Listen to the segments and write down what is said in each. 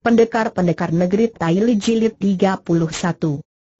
Pendekar-pendekar negeri Taili Jilid 31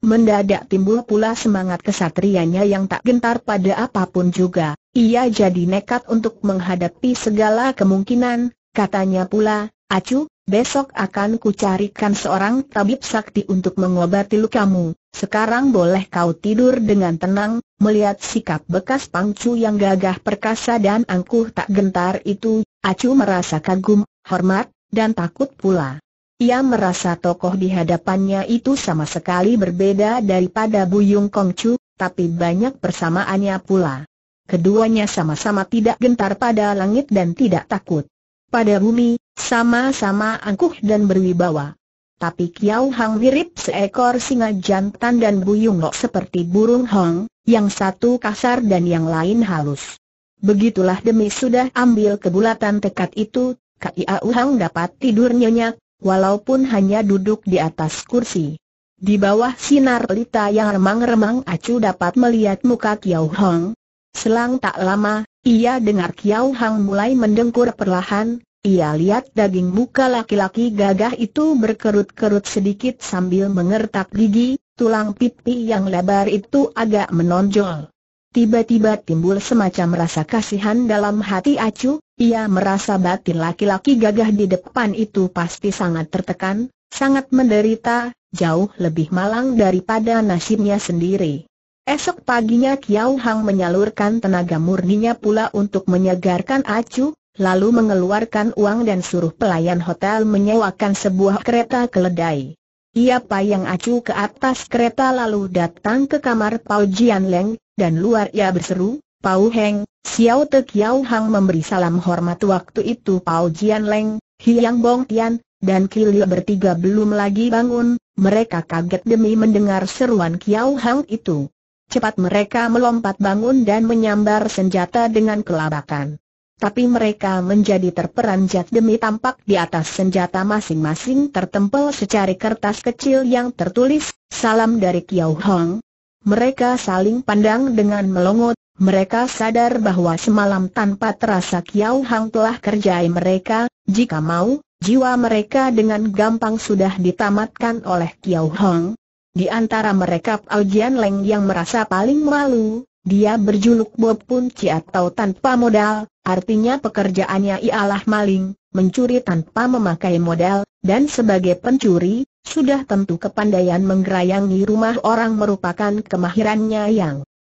Mendadak timbul pula semangat kesatrianya yang tak gentar pada apapun juga, ia jadi nekat untuk menghadapi segala kemungkinan, katanya pula, Acu, besok akan kucarikan seorang tabib sakti untuk mengobati lukamu, sekarang boleh kau tidur dengan tenang, melihat sikap bekas pangcu yang gagah perkasa dan angkuh tak gentar itu, Acu merasa kagum, hormat, dan takut pula. Ia merasa tokoh di hadapannya itu sama sekali berbeda daripada Buyung Kongcu, tapi banyak persamaannya pula. Keduanya sama-sama tidak gentar pada langit dan tidak takut. Pada bumi, sama-sama angkuh dan berwibawa. Tapi Kiao Hang mirip seekor singa jantan dan Buyung Lok seperti burung hong, yang satu kasar dan yang lain halus. Begitulah demi sudah ambil kebulatan tekad itu, Kiao Hang dapat tidur nyenyak, walaupun hanya duduk di atas kursi. Di bawah sinar pelita yang remang-remang Acu dapat melihat muka Kiao Hong. Selang tak lama, ia dengar Kiao Hong mulai mendengkur perlahan, ia lihat daging muka laki-laki gagah itu berkerut-kerut sedikit sambil mengertak gigi, tulang pipi yang lebar itu agak menonjol. Tiba-tiba timbul semacam rasa kasihan dalam hati Acu, ia merasa batin laki-laki gagah di depan itu pasti sangat tertekan, sangat menderita, jauh lebih malang daripada nasibnya sendiri. Esok paginya Kiao Hang menyalurkan tenaga murninya pula untuk menyegarkan acu, lalu mengeluarkan uang dan suruh pelayan hotel menyewakan sebuah kereta keledai. Ia payang acu ke atas kereta lalu datang ke kamar Pao Jian Leng, dan luar ia berseru, Pau Heng, Xiao Te Kiao Hang memberi salam hormat waktu itu Pau Jian Leng, Yang Bong Tian, dan Kilio bertiga belum lagi bangun, mereka kaget demi mendengar seruan Kiao Hang itu. Cepat mereka melompat bangun dan menyambar senjata dengan kelabakan. Tapi mereka menjadi terperanjat demi tampak di atas senjata masing-masing tertempel secari kertas kecil yang tertulis, Salam dari Kiao Hang, mereka saling pandang dengan melongot, mereka sadar bahwa semalam tanpa terasa Kiao Hang telah kerjai mereka, jika mau, jiwa mereka dengan gampang sudah ditamatkan oleh Kiao Hang. Di antara mereka Aljian Jian Leng yang merasa paling malu, dia berjuluk Bob Punci atau tanpa modal, artinya pekerjaannya ialah maling, mencuri tanpa memakai modal, dan sebagai pencuri, sudah tentu kepandaian menggerayangi rumah orang merupakan kemahirannya yang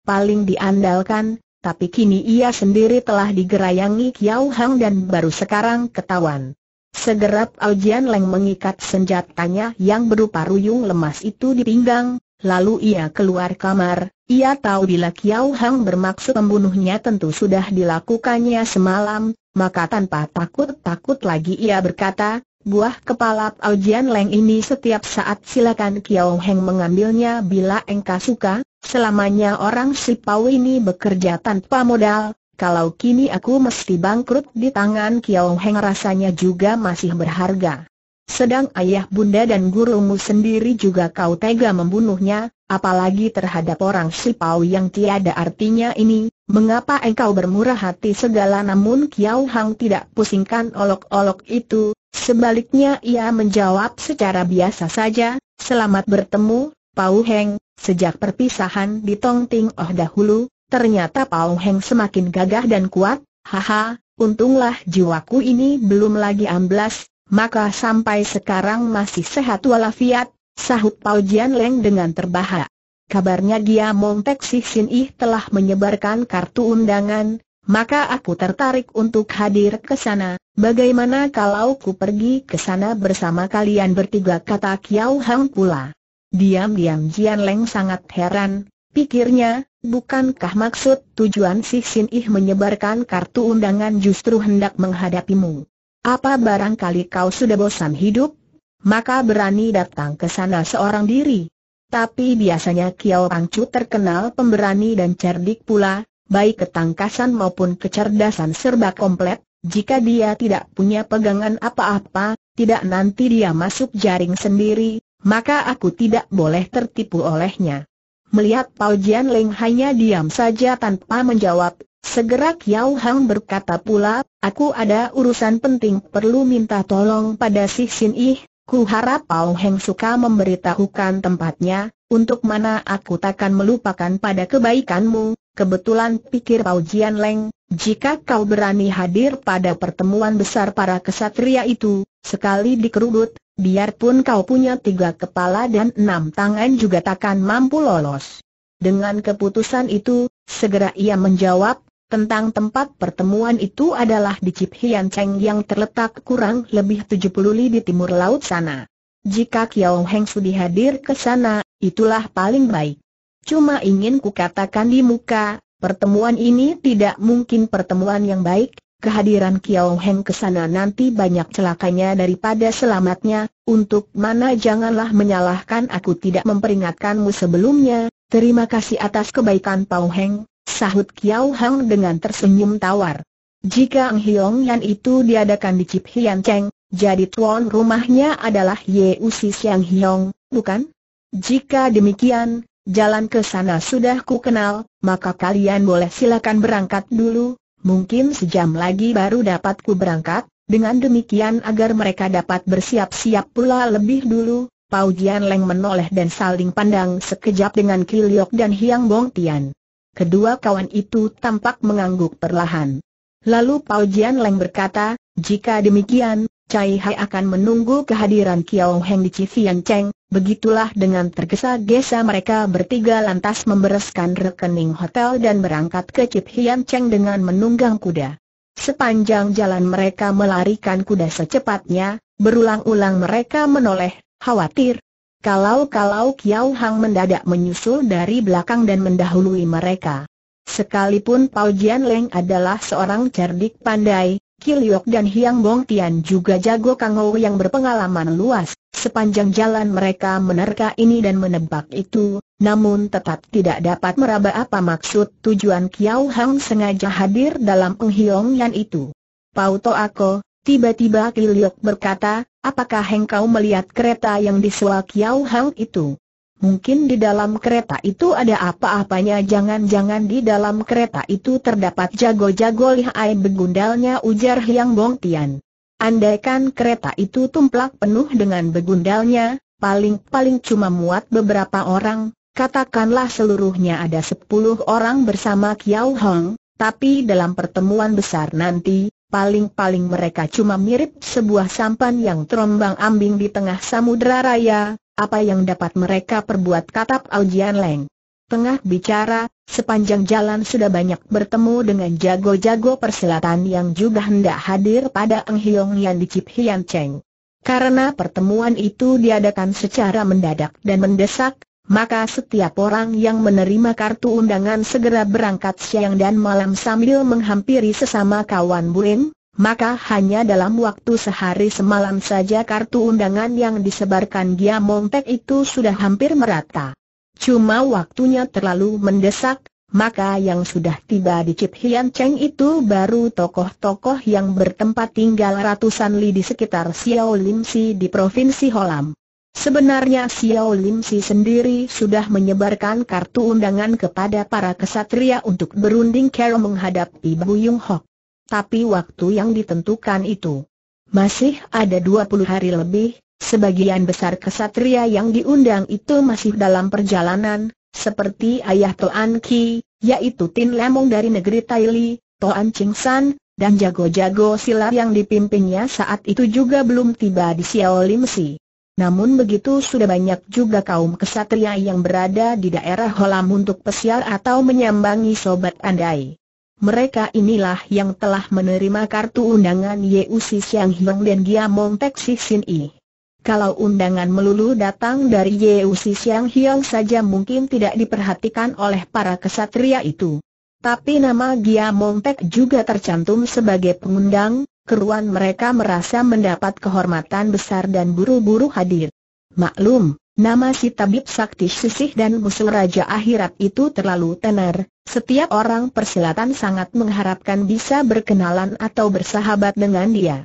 paling diandalkan, tapi kini ia sendiri telah digerayangi Kiao Hang dan baru sekarang ketahuan. Segera Aljian Leng mengikat senjatanya yang berupa ruyung lemas itu di pinggang, Lalu ia keluar kamar, ia tahu bila Kiao Hang bermaksud membunuhnya tentu sudah dilakukannya semalam, maka tanpa takut-takut lagi ia berkata, buah kepala Pao Jian Leng ini setiap saat silakan Kiao Hang mengambilnya bila engkau suka, selamanya orang si Pau ini bekerja tanpa modal, kalau kini aku mesti bangkrut di tangan Kiao Hang rasanya juga masih berharga. Sedang ayah bunda dan gurumu sendiri juga kau tega membunuhnya, apalagi terhadap orang Sipau yang tiada artinya ini, mengapa engkau bermurah hati segala namun kiau Hang tidak pusingkan olok-olok itu, sebaliknya ia menjawab secara biasa saja, selamat bertemu, Pau Heng, sejak perpisahan di Tong Ting Oh dahulu, ternyata Pau Heng semakin gagah dan kuat, haha, untunglah jiwaku ini belum lagi amblas, maka sampai sekarang masih sehat walafiat, sahut Pau Jian Leng dengan terbahak. Kabarnya dia Montek Si Sin Ih telah menyebarkan kartu undangan, maka aku tertarik untuk hadir ke sana. Bagaimana kalau ku pergi ke sana bersama kalian bertiga kata Kiao Hang pula. Diam-diam Jian Leng sangat heran, pikirnya, bukankah maksud tujuan Si Sin Ih menyebarkan kartu undangan justru hendak menghadapimu? Apa barangkali kau sudah bosan hidup? Maka berani datang ke sana seorang diri. Tapi biasanya Kiao Pangcu terkenal pemberani dan cerdik pula, baik ketangkasan maupun kecerdasan serba komplit, jika dia tidak punya pegangan apa-apa, tidak nanti dia masuk jaring sendiri, maka aku tidak boleh tertipu olehnya. Melihat Pao Jian Ling hanya diam saja tanpa menjawab, Segera Kiao Hang berkata pula, aku ada urusan penting perlu minta tolong pada si Xin Yi. ku harap Pao Heng suka memberitahukan tempatnya, untuk mana aku takkan melupakan pada kebaikanmu, kebetulan pikir Pao Jian Leng, jika kau berani hadir pada pertemuan besar para kesatria itu, sekali dikerudut, biarpun kau punya tiga kepala dan enam tangan juga takkan mampu lolos. Dengan keputusan itu, segera ia menjawab, tentang tempat pertemuan itu adalah di Cip Hian Cheng yang terletak kurang lebih 70 li di timur laut sana. Jika Kiao Heng Sudi hadir ke sana, itulah paling baik. Cuma ingin kukatakan di muka, pertemuan ini tidak mungkin pertemuan yang baik, kehadiran Kiao Heng ke sana nanti banyak celakanya daripada selamatnya, untuk mana janganlah menyalahkan aku tidak memperingatkanmu sebelumnya, terima kasih atas kebaikan Pao Heng, Sahut Kiao Hang dengan tersenyum tawar. Jika Ang Hiong Yan itu diadakan di Cip Hian Cheng, jadi tuan rumahnya adalah Ye Si Siang Hiong, bukan? Jika demikian, jalan ke sana sudah ku kenal, maka kalian boleh silakan berangkat dulu, mungkin sejam lagi baru dapat ku berangkat, dengan demikian agar mereka dapat bersiap-siap pula lebih dulu, Pau Jian Leng menoleh dan saling pandang sekejap dengan Kiliok dan Hiang Bong Tian. Kedua kawan itu tampak mengangguk perlahan. Lalu Pao Jian Leng berkata, jika demikian, Cai Hai akan menunggu kehadiran Kiao Heng di Cihian Cheng, begitulah dengan tergesa-gesa mereka bertiga lantas membereskan rekening hotel dan berangkat ke Hian Cheng dengan menunggang kuda. Sepanjang jalan mereka melarikan kuda secepatnya, berulang-ulang mereka menoleh, khawatir, kalau-kalau Kiao Hang mendadak menyusul dari belakang dan mendahului mereka. Sekalipun Pao Jian Leng adalah seorang cerdik pandai, Kiliok dan Hiang Bong Tian juga jago kangou yang berpengalaman luas. Sepanjang jalan mereka menerka ini dan menebak itu, namun tetap tidak dapat meraba apa maksud tujuan Kiao Hang sengaja hadir dalam penghiongan itu. Pao To Ako, tiba-tiba Kiliok berkata, Apakah engkau melihat kereta yang disewa kiau Hang itu? Mungkin di dalam kereta itu ada apa-apanya jangan-jangan di dalam kereta itu terdapat jago-jago lihai begundalnya ujar Hyang Bong Tian. Andaikan kereta itu tumplak penuh dengan begundalnya, paling-paling cuma muat beberapa orang, katakanlah seluruhnya ada sepuluh orang bersama Kiao Hong, tapi dalam pertemuan besar nanti, paling-paling mereka cuma mirip sebuah sampan yang terombang ambing di tengah samudera raya, apa yang dapat mereka perbuat kata katap Jian Leng. Tengah bicara, sepanjang jalan sudah banyak bertemu dengan jago-jago persilatan yang juga hendak hadir pada Eng Hiong Yan di Cip Hian Cheng. Karena pertemuan itu diadakan secara mendadak dan mendesak, maka setiap orang yang menerima kartu undangan segera berangkat siang dan malam sambil menghampiri sesama kawan Buin, maka hanya dalam waktu sehari semalam saja kartu undangan yang disebarkan Gia Montek itu sudah hampir merata. Cuma waktunya terlalu mendesak, maka yang sudah tiba di Cip Hian Cheng itu baru tokoh-tokoh yang bertempat tinggal ratusan li di sekitar Xiao Lim Si di Provinsi Holam. Sebenarnya Xiao Lim Si sendiri sudah menyebarkan kartu undangan kepada para kesatria untuk berunding kera menghadapi Bu Yung Hok. Tapi waktu yang ditentukan itu masih ada 20 hari lebih, sebagian besar kesatria yang diundang itu masih dalam perjalanan, seperti ayah Toan Ki, yaitu Tin Lemong dari negeri Taili, Toan Ching San, dan jago-jago silat yang dipimpinnya saat itu juga belum tiba di Xiao Lim Si. Namun begitu sudah banyak juga kaum kesatria yang berada di daerah Holam untuk pesiar atau menyambangi sobat andai. Mereka inilah yang telah menerima kartu undangan Yeusi Siang Hiong dan Giamong Teksi Sin I. Kalau undangan melulu datang dari Yeusi Siang Hiong saja mungkin tidak diperhatikan oleh para kesatria itu. Tapi nama Giamong Tek juga tercantum sebagai pengundang, keruan mereka merasa mendapat kehormatan besar dan buru-buru hadir. Maklum, nama si tabib sakti sisih dan musuh raja akhirat itu terlalu tenar, setiap orang persilatan sangat mengharapkan bisa berkenalan atau bersahabat dengan dia.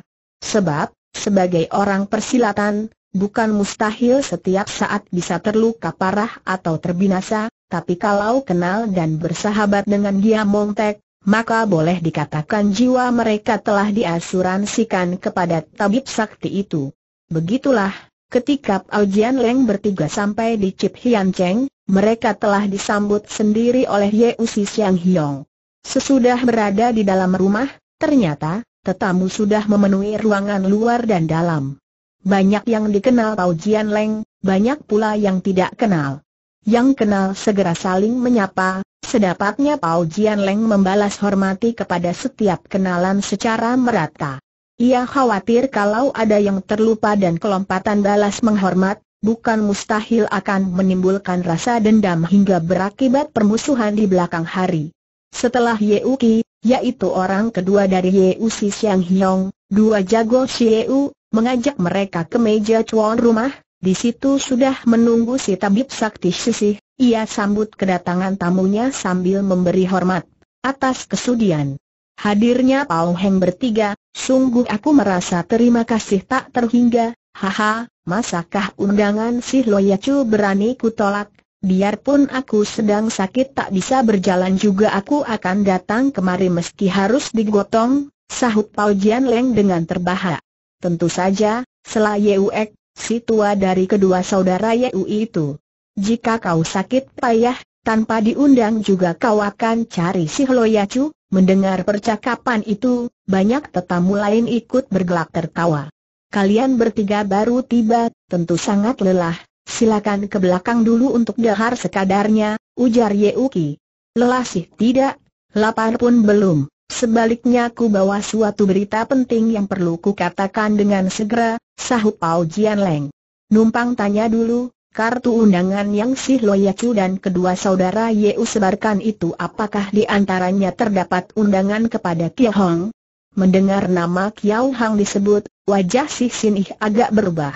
Sebab, sebagai orang persilatan, bukan mustahil setiap saat bisa terluka parah atau terbinasa, tapi kalau kenal dan bersahabat dengan dia, Montek, maka boleh dikatakan jiwa mereka telah diasuransikan kepada tabib sakti itu. Begitulah, ketika Pao Jian Leng bertiga sampai di Cip Hian Cheng, mereka telah disambut sendiri oleh Ye Usi Siang Hiong. Sesudah berada di dalam rumah, ternyata, tetamu sudah memenuhi ruangan luar dan dalam. Banyak yang dikenal Pao Jian Leng, banyak pula yang tidak kenal. Yang kenal segera saling menyapa, Sedapatnya Pao Leng membalas hormati kepada setiap kenalan secara merata. Ia khawatir kalau ada yang terlupa dan kelompatan balas menghormat, bukan mustahil akan menimbulkan rasa dendam hingga berakibat permusuhan di belakang hari. Setelah Ye Uki, yaitu orang kedua dari Ye Si Siang Hiong, dua jago U, mengajak mereka ke meja cuan rumah, di situ sudah menunggu si tabib sakti sisih, ia sambut kedatangan tamunya sambil memberi hormat atas kesudian. Hadirnya Pau Heng bertiga, sungguh aku merasa terima kasih tak terhingga, haha, masakah undangan si Loyacu berani kutolak, biarpun aku sedang sakit tak bisa berjalan juga aku akan datang kemari meski harus digotong, sahut Pau Jian Leng dengan terbahak. Tentu saja, selayu Uek, si tua dari kedua saudara Yeu itu. Jika kau sakit payah, tanpa diundang juga kau akan cari si Loyacu, mendengar percakapan itu, banyak tetamu lain ikut bergelak tertawa. Kalian bertiga baru tiba, tentu sangat lelah, silakan ke belakang dulu untuk dahar sekadarnya, ujar Yeuki. Lelah sih tidak, lapar pun belum. Sebaliknya ku bawa suatu berita penting yang perlu ku katakan dengan segera, sahut Pao Jian Leng. Numpang tanya dulu, kartu undangan yang si Loyacu dan kedua saudara Yeu sebarkan itu apakah di antaranya terdapat undangan kepada Kia Hong? Mendengar nama Kiao Hang disebut, wajah si Sinih agak berubah.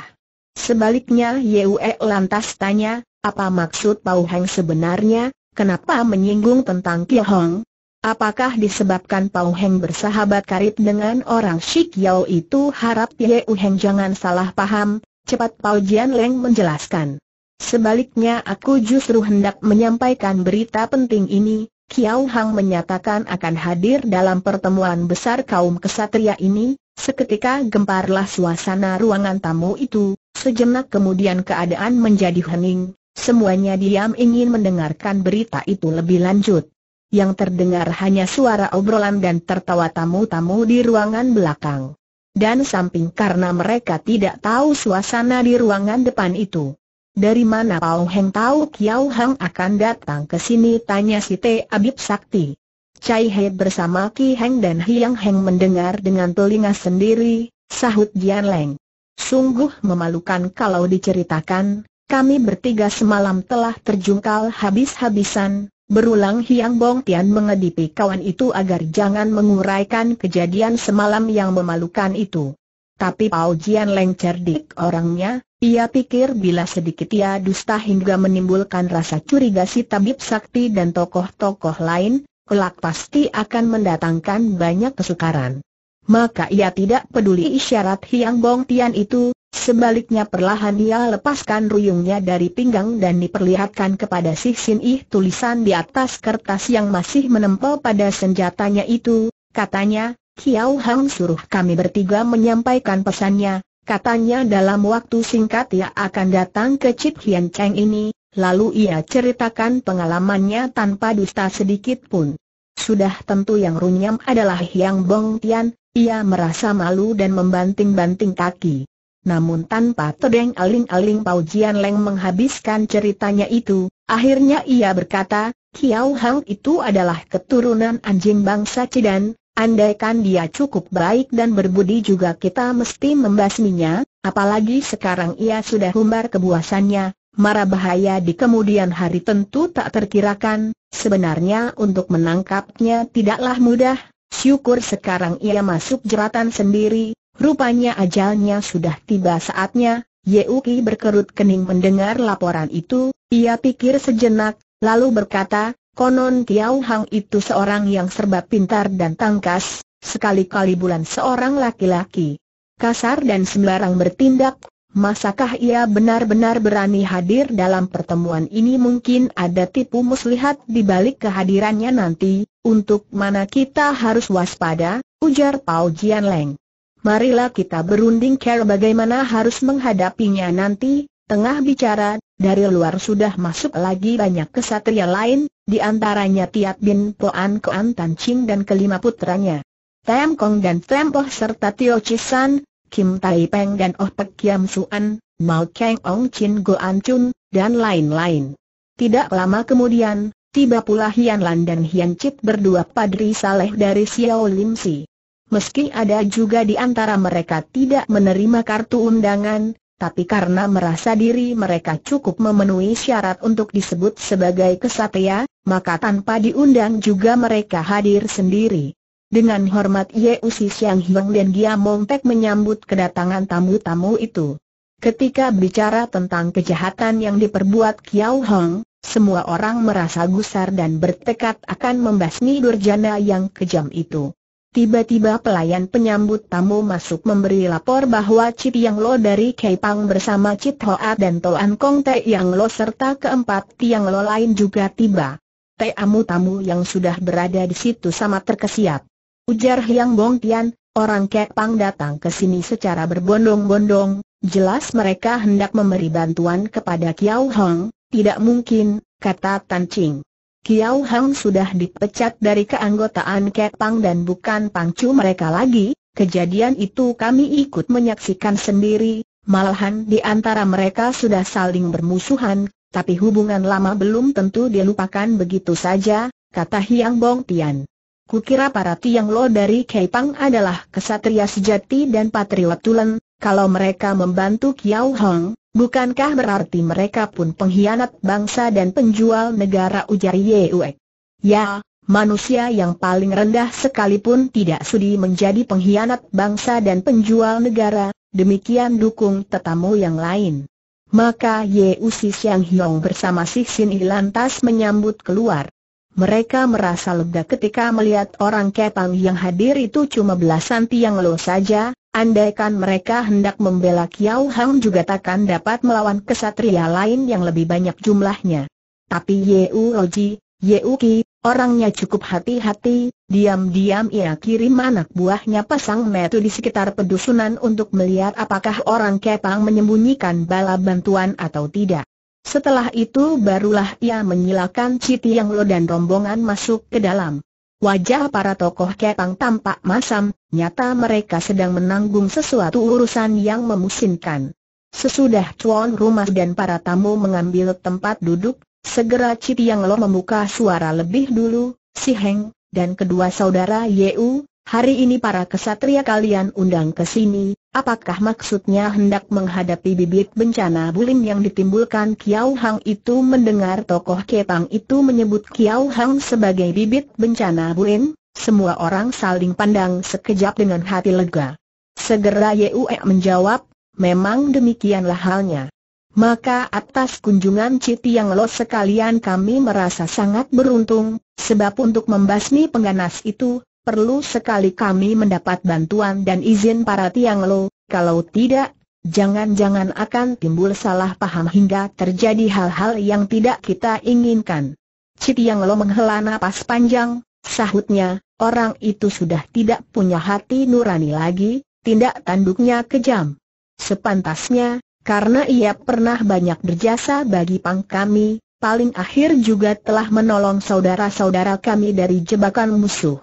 Sebaliknya e lantas tanya, apa maksud pao Hang sebenarnya, kenapa menyinggung tentang Kia Hong? Apakah disebabkan Pau Heng bersahabat karib dengan orang Shik Yao itu harap Ye Heng jangan salah paham, cepat Pau Jian Leng menjelaskan. Sebaliknya aku justru hendak menyampaikan berita penting ini, Kiao Hang menyatakan akan hadir dalam pertemuan besar kaum kesatria ini, seketika gemparlah suasana ruangan tamu itu, sejenak kemudian keadaan menjadi hening, semuanya diam ingin mendengarkan berita itu lebih lanjut yang terdengar hanya suara obrolan dan tertawa tamu-tamu di ruangan belakang. Dan samping karena mereka tidak tahu suasana di ruangan depan itu. Dari mana Pao Heng tahu Kiao Hang akan datang ke sini tanya si T. Abib Sakti. Cai He bersama Ki Heng dan Hiang Heng mendengar dengan telinga sendiri, sahut Jian Leng. Sungguh memalukan kalau diceritakan, kami bertiga semalam telah terjungkal habis-habisan, Berulang Hiang Bong Tian mengedipi kawan itu agar jangan menguraikan kejadian semalam yang memalukan itu. Tapi Pao Jian Leng cerdik orangnya, ia pikir bila sedikit ia dusta hingga menimbulkan rasa curiga si tabib sakti dan tokoh-tokoh lain, kelak pasti akan mendatangkan banyak kesukaran. Maka ia tidak peduli isyarat Hiang Bong Tian itu, Sebaliknya perlahan ia lepaskan ruyungnya dari pinggang dan diperlihatkan kepada Si Sin Ih tulisan di atas kertas yang masih menempel pada senjatanya itu, katanya, Kiao Hang suruh kami bertiga menyampaikan pesannya, katanya dalam waktu singkat ia akan datang ke Chip Hian Cheng ini, lalu ia ceritakan pengalamannya tanpa dusta sedikit pun. Sudah tentu yang runyam adalah Hiang Bong Tian, ia merasa malu dan membanting-banting kaki. Namun tanpa terdeng aling-aling Pau Jian Leng menghabiskan ceritanya itu, akhirnya ia berkata, Kiao Hang itu adalah keturunan anjing bangsa Cidan, andaikan dia cukup baik dan berbudi juga kita mesti membasminya, apalagi sekarang ia sudah humbar kebuasannya, marah bahaya di kemudian hari tentu tak terkirakan, sebenarnya untuk menangkapnya tidaklah mudah, syukur sekarang ia masuk jeratan sendiri, Rupanya ajalnya sudah tiba saatnya, Yeuki berkerut kening mendengar laporan itu, ia pikir sejenak, lalu berkata, konon Tiao Hang itu seorang yang serba pintar dan tangkas, sekali-kali bulan seorang laki-laki. Kasar dan sembarang bertindak, Masakah ia benar-benar berani hadir dalam pertemuan ini mungkin ada tipu muslihat di balik kehadirannya nanti, untuk mana kita harus waspada, ujar Pao Jianleng. Marilah kita berunding cara bagaimana harus menghadapinya nanti, tengah bicara, dari luar sudah masuk lagi banyak kesatria lain, di antaranya Tiat Bin Poan Koan Tan Ching dan kelima putranya. Tem Kong dan Poh serta Tio Chisan, Kim Tai Peng dan Oh Pek Kiam Suan, Mao Kang Ong Chin Goan Chun, dan lain-lain. Tidak lama kemudian, tiba pula Hian Lan dan Hian Chit berdua padri saleh dari Xiao Lim Si. Meski ada juga di antara mereka tidak menerima kartu undangan, tapi karena merasa diri mereka cukup memenuhi syarat untuk disebut sebagai kesatria, maka tanpa diundang juga mereka hadir sendiri. Dengan hormat Usi Siang Hiong dan Gia Montek menyambut kedatangan tamu-tamu itu. Ketika bicara tentang kejahatan yang diperbuat Kiao Hong, semua orang merasa gusar dan bertekad akan membasmi durjana yang kejam itu. Tiba-tiba pelayan penyambut tamu masuk memberi lapor bahwa Cip Yang Lo dari Kepang bersama Cip Hoa dan Toan Kong Te Yang Lo serta keempat Tiang Lo lain juga tiba. Teamu tamu yang sudah berada di situ sama terkesiap. Ujar Hiang Bong Tian, orang Pang datang ke sini secara berbondong-bondong, jelas mereka hendak memberi bantuan kepada Kiao Hong, tidak mungkin, kata Tan Ching. Kiao Hang sudah dipecat dari keanggotaan Kepang dan bukan pangcu mereka lagi, kejadian itu kami ikut menyaksikan sendiri, malahan di antara mereka sudah saling bermusuhan, tapi hubungan lama belum tentu dilupakan begitu saja, kata Hiang Bong Tian. Kukira para Tiang Lo dari Kepang adalah kesatria sejati dan patriot tulen, kalau mereka membantu Kiao Hang, Bukankah berarti mereka pun pengkhianat bangsa dan penjual negara ujar Yeue? Ya, manusia yang paling rendah sekalipun tidak sudi menjadi pengkhianat bangsa dan penjual negara, demikian dukung tetamu yang lain. Maka Yue Si Xiang Hiong bersama Si Sin lantas menyambut keluar. Mereka merasa lega ketika melihat orang Kepang yang hadir itu cuma belasan tiang lo saja, andaikan mereka hendak membela Kiao Hang juga takkan dapat melawan kesatria lain yang lebih banyak jumlahnya. Tapi Yeu Ye Yeu Ki, orangnya cukup hati-hati, diam-diam ia kirim anak buahnya pasang metu di sekitar pedusunan untuk melihat apakah orang Kepang menyembunyikan bala bantuan atau tidak. Setelah itu barulah ia menyilakan Citi Yang Lo dan rombongan masuk ke dalam. Wajah para tokoh Kepang tampak masam, nyata mereka sedang menanggung sesuatu urusan yang memusingkan. Sesudah cuan rumah dan para tamu mengambil tempat duduk, segera Citi Yang Lo membuka suara lebih dulu, si Heng, dan kedua saudara Yeu, hari ini para kesatria kalian undang ke sini, apakah maksudnya hendak menghadapi bibit bencana bulim yang ditimbulkan Kiao Hang itu mendengar tokoh Kepang itu menyebut Kiao Hang sebagai bibit bencana bulim? Semua orang saling pandang sekejap dengan hati lega. Segera Yue menjawab, memang demikianlah halnya. Maka atas kunjungan Citi yang los sekalian kami merasa sangat beruntung, sebab untuk membasmi pengganas itu, perlu sekali kami mendapat bantuan dan izin para tiang lo, kalau tidak, jangan-jangan akan timbul salah paham hingga terjadi hal-hal yang tidak kita inginkan. Citiang lo menghela napas panjang, sahutnya, orang itu sudah tidak punya hati nurani lagi, tindak tanduknya kejam. Sepantasnya, karena ia pernah banyak berjasa bagi pang kami, paling akhir juga telah menolong saudara-saudara kami dari jebakan musuh.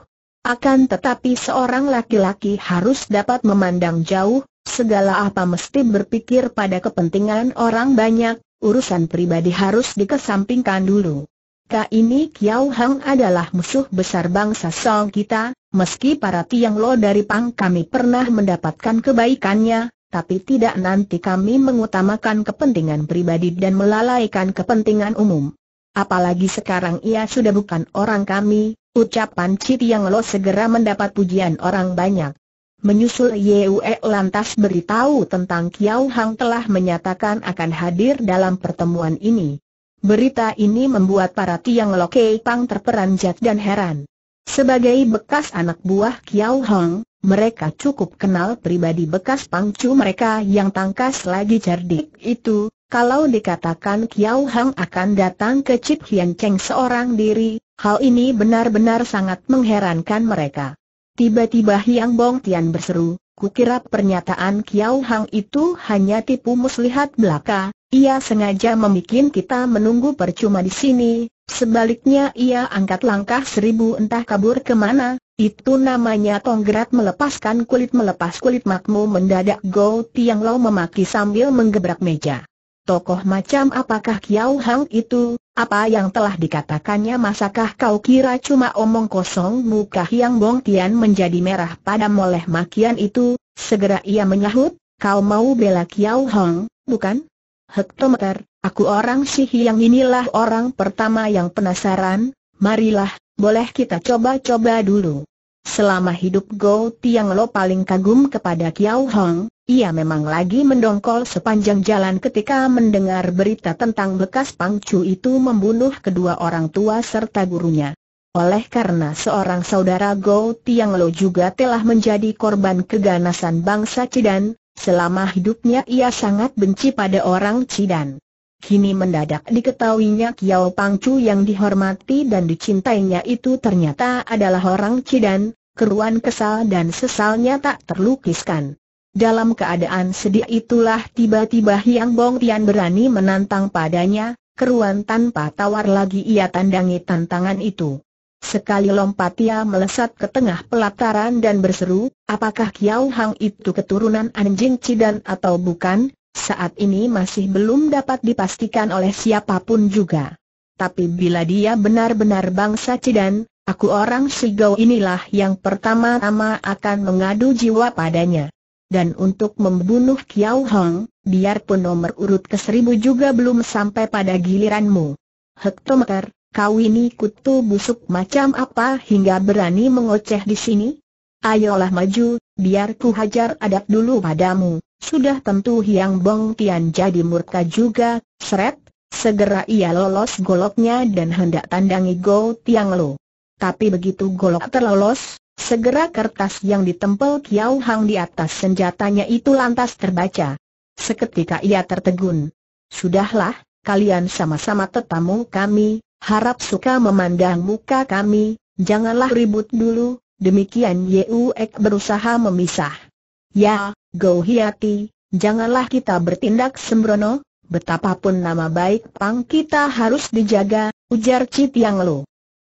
Akan tetapi seorang laki-laki harus dapat memandang jauh, segala apa mesti berpikir pada kepentingan orang banyak, urusan pribadi harus dikesampingkan dulu. Ka ini Kiao Hang adalah musuh besar bangsa Song kita, meski para Tiang Lo dari Pang kami pernah mendapatkan kebaikannya, tapi tidak nanti kami mengutamakan kepentingan pribadi dan melalaikan kepentingan umum. Apalagi sekarang ia sudah bukan orang kami, Ucapan Cip yang Lo segera mendapat pujian orang banyak. Menyusul Yue lantas beritahu tentang Kiao Hang telah menyatakan akan hadir dalam pertemuan ini. Berita ini membuat para Tiang Lo Kei Pang terperanjat dan heran. Sebagai bekas anak buah Kiao Hang, mereka cukup kenal pribadi bekas pangcu mereka yang tangkas lagi cerdik itu, kalau dikatakan Kiao Hang akan datang ke Cip Hian Cheng seorang diri, Hal ini benar-benar sangat mengherankan mereka. Tiba-tiba Hiang Bong Tian berseru, kukira pernyataan Kiao Hang itu hanya tipu muslihat belaka, ia sengaja membuat kita menunggu percuma di sini, sebaliknya ia angkat langkah seribu entah kabur kemana, itu namanya tonggrat melepaskan kulit melepas kulit makmu mendadak Go Tiang Lau memaki sambil menggebrak meja. Tokoh macam apakah Kiau Hang itu, apa yang telah dikatakannya masakah kau kira cuma omong kosong muka Hiang Bong Tian menjadi merah pada moleh makian itu, segera ia menyahut, kau mau bela Kiau Hang, bukan? Hektometer, aku orang si Hiang inilah orang pertama yang penasaran, marilah, boleh kita coba-coba dulu. Selama hidup Go Tiang Lo paling kagum kepada Kiao Hong, ia memang lagi mendongkol sepanjang jalan ketika mendengar berita tentang bekas pangcu itu membunuh kedua orang tua serta gurunya. Oleh karena seorang saudara Go Tiang Lo juga telah menjadi korban keganasan bangsa Cidan, selama hidupnya ia sangat benci pada orang Cidan. Kini mendadak diketahuinya Kiao Pangcu yang dihormati dan dicintainya itu ternyata adalah orang Cidan, keruan kesal dan sesalnya tak terlukiskan. Dalam keadaan sedih itulah tiba-tiba Hiang Bong Tian berani menantang padanya, keruan tanpa tawar lagi ia tandangi tantangan itu. Sekali lompat ia melesat ke tengah pelataran dan berseru, apakah Kiao Hang itu keturunan anjing Cidan atau bukan, saat ini masih belum dapat dipastikan oleh siapapun juga. Tapi bila dia benar-benar bangsa Cidan, aku orang Shigau inilah yang pertama-tama akan mengadu jiwa padanya dan untuk membunuh Kiao Hong, biarpun nomor urut ke seribu juga belum sampai pada giliranmu. Hektometer, kau ini kutu busuk macam apa hingga berani mengoceh di sini? Ayolah maju, biar ku hajar adab dulu padamu. Sudah tentu Hiang Bong Tian jadi murka juga, seret, segera ia lolos goloknya dan hendak tandangi Go Tiang Lo. Tapi begitu golok terlolos, Segera kertas yang ditempel Kiao Hang di atas senjatanya itu lantas terbaca. Seketika ia tertegun. Sudahlah, kalian sama-sama tetamu kami, harap suka memandang muka kami, janganlah ribut dulu, demikian ek berusaha memisah. Ya, Go Hiati, janganlah kita bertindak sembrono, betapapun nama baik pang kita harus dijaga, ujar Cit Yang Lu.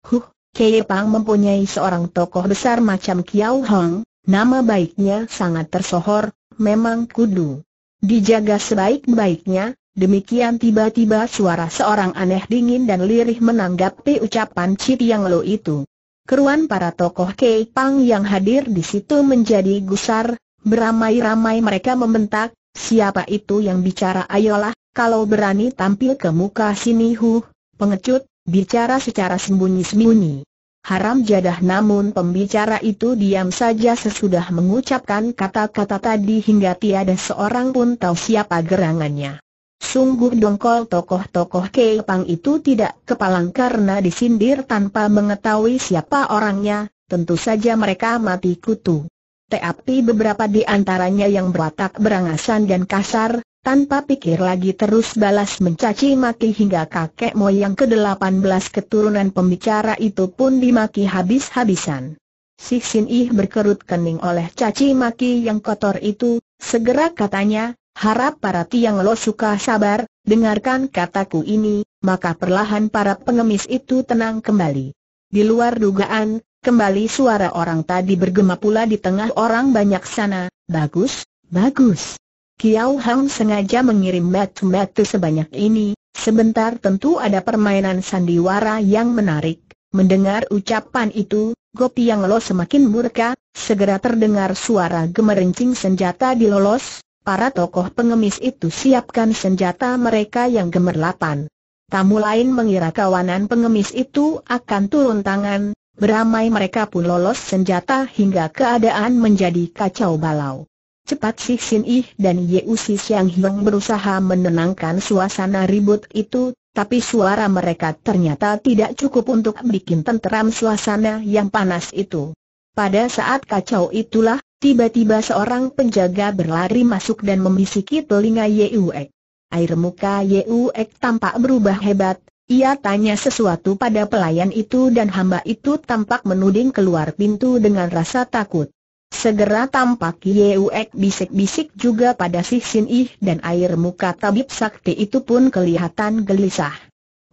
Huh, Kei Pang mempunyai seorang tokoh besar macam Kiao Hong, nama baiknya sangat tersohor, memang kudu dijaga sebaik-baiknya, demikian tiba-tiba suara seorang aneh dingin dan lirih menanggapi ucapan Cit Yang Lo itu. Keruan para tokoh Kei Pang yang hadir di situ menjadi gusar, beramai-ramai mereka membentak, siapa itu yang bicara ayolah, kalau berani tampil ke muka sini huh, pengecut, bicara secara sembunyi-sembunyi. Haram jadah namun pembicara itu diam saja sesudah mengucapkan kata-kata tadi hingga tiada seorang pun tahu siapa gerangannya. Sungguh dongkol tokoh-tokoh Kepang itu tidak kepalang karena disindir tanpa mengetahui siapa orangnya, tentu saja mereka mati kutu. Tapi beberapa di antaranya yang berwatak berangasan dan kasar, tanpa pikir lagi terus balas mencaci maki hingga kakek moyang ke-18 keturunan pembicara itu pun dimaki habis-habisan. Si Sin Ih berkerut kening oleh caci maki yang kotor itu, segera katanya, harap para tiang lo suka sabar, dengarkan kataku ini, maka perlahan para pengemis itu tenang kembali. Di luar dugaan, kembali suara orang tadi bergema pula di tengah orang banyak sana, bagus, bagus. Kiau Hang sengaja mengirim batu-batu sebanyak ini, sebentar tentu ada permainan sandiwara yang menarik. Mendengar ucapan itu, Gopi Yang Lo semakin murka, segera terdengar suara gemerincing senjata di lolos, para tokoh pengemis itu siapkan senjata mereka yang gemerlapan. Tamu lain mengira kawanan pengemis itu akan turun tangan, beramai mereka pun lolos senjata hingga keadaan menjadi kacau balau. Cepat si Xin Ih dan Yeu Si Xiang Hiong berusaha menenangkan suasana ribut itu, tapi suara mereka ternyata tidak cukup untuk bikin tenteram suasana yang panas itu. Pada saat kacau itulah, tiba-tiba seorang penjaga berlari masuk dan membisiki telinga Ek. Air muka Ek tampak berubah hebat, ia tanya sesuatu pada pelayan itu dan hamba itu tampak menuding keluar pintu dengan rasa takut. Segera tampak Yeuek bisik-bisik juga pada si Sin Ih dan air muka tabib sakti itu pun kelihatan gelisah.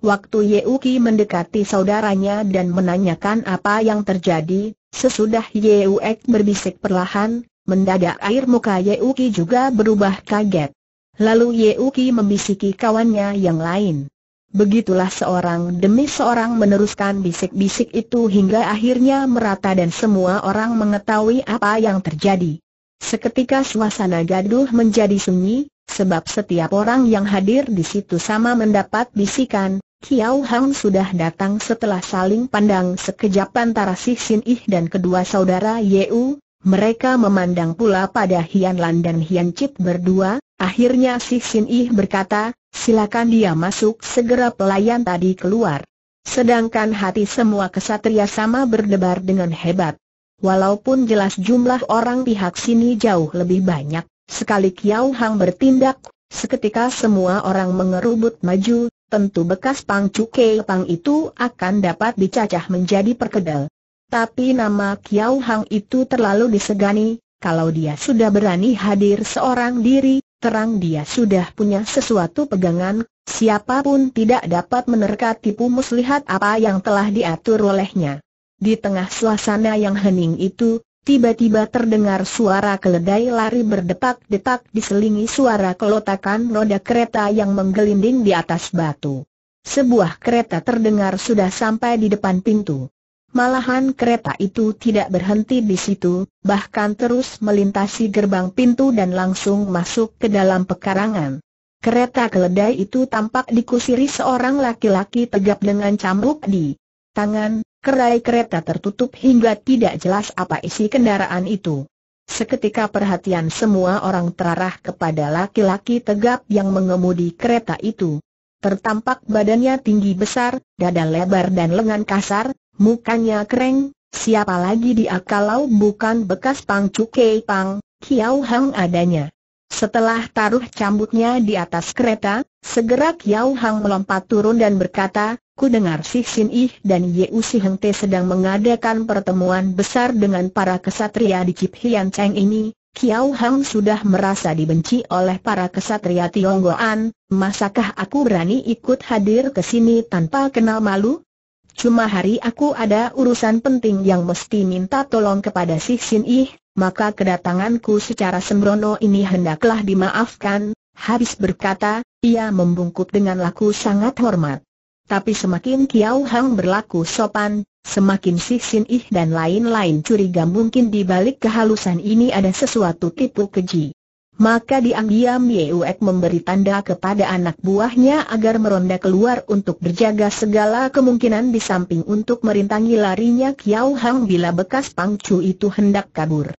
Waktu Yeuki mendekati saudaranya dan menanyakan apa yang terjadi, sesudah Yeuek berbisik perlahan, mendadak air muka Yeuki juga berubah kaget. Lalu Yeuki membisiki kawannya yang lain. Begitulah seorang demi seorang meneruskan bisik-bisik itu hingga akhirnya merata dan semua orang mengetahui apa yang terjadi. Seketika suasana gaduh menjadi sunyi, sebab setiap orang yang hadir di situ sama mendapat bisikan, Kiao Hang sudah datang setelah saling pandang sekejap antara Si Sin Ih dan kedua saudara Yeu, mereka memandang pula pada Hian Lan dan Hian Chit berdua, Akhirnya si Sin Ih berkata, silakan dia masuk segera pelayan tadi keluar. Sedangkan hati semua kesatria sama berdebar dengan hebat. Walaupun jelas jumlah orang pihak sini jauh lebih banyak, sekali Kiao Hang bertindak, seketika semua orang mengerubut maju, tentu bekas Pang Cuke Pang itu akan dapat dicacah menjadi perkedel. Tapi nama Kiao Hang itu terlalu disegani, kalau dia sudah berani hadir seorang diri, terang dia sudah punya sesuatu pegangan, siapapun tidak dapat menerka tipu muslihat apa yang telah diatur olehnya. Di tengah suasana yang hening itu, tiba-tiba terdengar suara keledai lari berdetak-detak diselingi suara kelotakan roda kereta yang menggelinding di atas batu. Sebuah kereta terdengar sudah sampai di depan pintu. Malahan kereta itu tidak berhenti di situ, bahkan terus melintasi gerbang pintu dan langsung masuk ke dalam pekarangan. Kereta keledai itu tampak dikusiri seorang laki-laki tegap dengan cambuk di tangan, kerai kereta tertutup hingga tidak jelas apa isi kendaraan itu. Seketika perhatian semua orang terarah kepada laki-laki tegap yang mengemudi kereta itu. Tertampak badannya tinggi besar, dada lebar dan lengan kasar, mukanya kering, siapa lagi dia kalau bukan bekas Pang Cukei Pang, Kiao Hang adanya. Setelah taruh cambuknya di atas kereta, segera Kiao Hang melompat turun dan berkata, Ku dengar Si Xin Yi dan Ye Si Heng Te sedang mengadakan pertemuan besar dengan para kesatria di Cip Hian Cheng ini, Kiao Hang sudah merasa dibenci oleh para kesatria Tionggoan, masakah aku berani ikut hadir ke sini tanpa kenal malu? Cuma hari aku ada urusan penting yang mesti minta tolong kepada si Sin Ih, maka kedatanganku secara sembrono ini hendaklah dimaafkan. Habis berkata, ia membungkuk dengan laku sangat hormat. Tapi semakin Kiao Hang berlaku sopan, Semakin si Sin Ih dan lain-lain curiga mungkin di balik kehalusan ini ada sesuatu tipu keji. Maka diam-diam Yeuek memberi tanda kepada anak buahnya agar meronda keluar untuk berjaga segala kemungkinan di samping untuk merintangi larinya Kiao Hang bila bekas pangcu itu hendak kabur.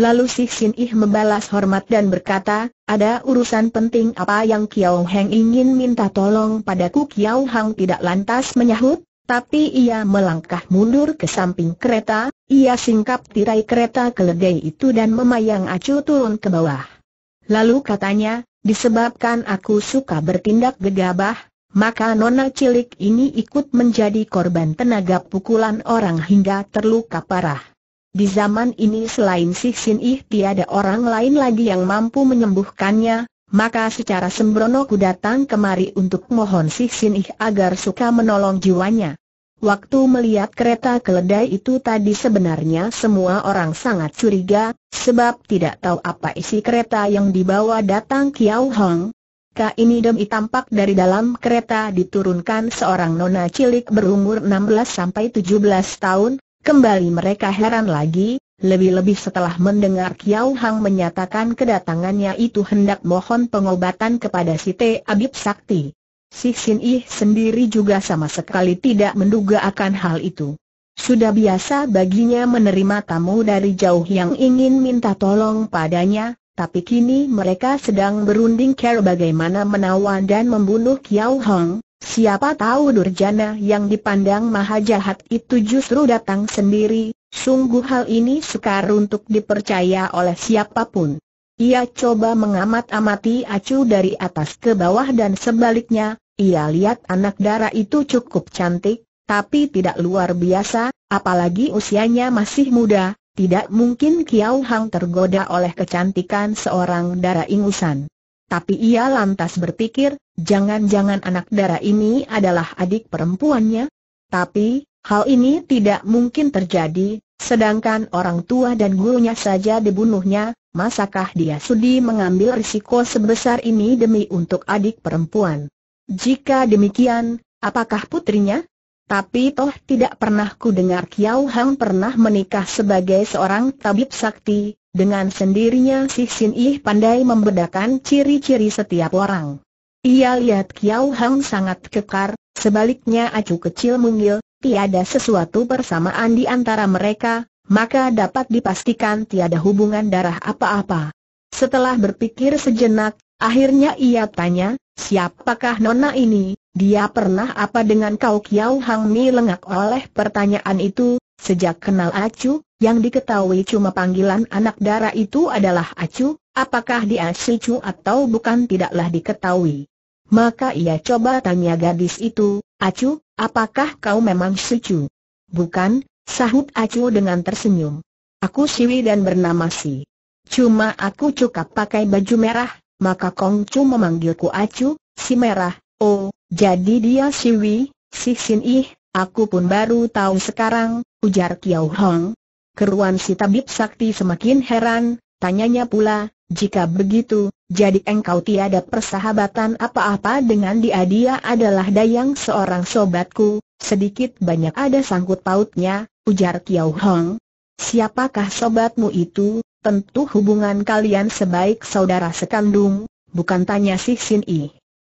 Lalu Si Sin Ih membalas hormat dan berkata, ada urusan penting apa yang Kiao Hang ingin minta tolong padaku Kiao Hang tidak lantas menyahut, tapi ia melangkah mundur ke samping kereta, ia singkap tirai kereta keledai itu dan memayang acu turun ke bawah. Lalu katanya, disebabkan aku suka bertindak gegabah, maka nona cilik ini ikut menjadi korban tenaga pukulan orang hingga terluka parah. Di zaman ini selain Sih Sin Ih tiada orang lain lagi yang mampu menyembuhkannya, maka secara sembrono ku datang kemari untuk mohon si ih agar suka menolong jiwanya. Waktu melihat kereta keledai itu tadi sebenarnya semua orang sangat curiga, sebab tidak tahu apa isi kereta yang dibawa datang Kiao Hong. Ka ini demi tampak dari dalam kereta diturunkan seorang nona cilik berumur 16-17 tahun, kembali mereka heran lagi, lebih-lebih setelah mendengar Kiao Hang menyatakan kedatangannya itu hendak mohon pengobatan kepada si Te Abib Sakti. Si Sin Ih sendiri juga sama sekali tidak menduga akan hal itu. Sudah biasa baginya menerima tamu dari jauh yang ingin minta tolong padanya, tapi kini mereka sedang berunding care bagaimana menawan dan membunuh Kiao Hang, Siapa tahu Durjana yang dipandang maha jahat itu justru datang sendiri, sungguh hal ini sukar untuk dipercaya oleh siapapun. Ia coba mengamat-amati acu dari atas ke bawah dan sebaliknya, ia lihat anak dara itu cukup cantik, tapi tidak luar biasa, apalagi usianya masih muda, tidak mungkin Kiau Hang tergoda oleh kecantikan seorang dara ingusan. Tapi ia lantas berpikir, Jangan-jangan anak dara ini adalah adik perempuannya? Tapi, hal ini tidak mungkin terjadi, sedangkan orang tua dan gurunya saja dibunuhnya, masakah dia sudi mengambil risiko sebesar ini demi untuk adik perempuan? Jika demikian, apakah putrinya? Tapi toh tidak pernah ku dengar Kiao Hang pernah menikah sebagai seorang tabib sakti, dengan sendirinya si Sin Ih pandai membedakan ciri-ciri setiap orang. Ia lihat Kiao Hang sangat kekar, sebaliknya acu kecil mungil, tiada sesuatu persamaan di antara mereka, maka dapat dipastikan tiada hubungan darah apa-apa. Setelah berpikir sejenak, akhirnya ia tanya, siapakah nona ini? Dia pernah apa dengan kau Kiao Hang Mi lengak oleh pertanyaan itu, sejak kenal Acu, yang diketahui cuma panggilan anak darah itu adalah Acu, apakah dia cu atau bukan tidaklah diketahui. Maka ia coba tanya gadis itu, Acu, apakah kau memang sucu? Bukan, sahut Acu dengan tersenyum. Aku Siwi dan bernama Si. Cuma aku cukup pakai baju merah, maka Kongcu memanggilku Acu, Si Merah. Oh, jadi dia Siwi, Si Sin Ih, aku pun baru tahu sekarang, ujar Kiao Hong. Keruan si tabib sakti semakin heran, tanyanya pula, jika begitu, jadi engkau tiada persahabatan apa-apa dengan dia Dia adalah dayang seorang sobatku, sedikit banyak ada sangkut pautnya, ujar Kiao Hong Siapakah sobatmu itu? Tentu hubungan kalian sebaik saudara sekandung, bukan tanya si Sin I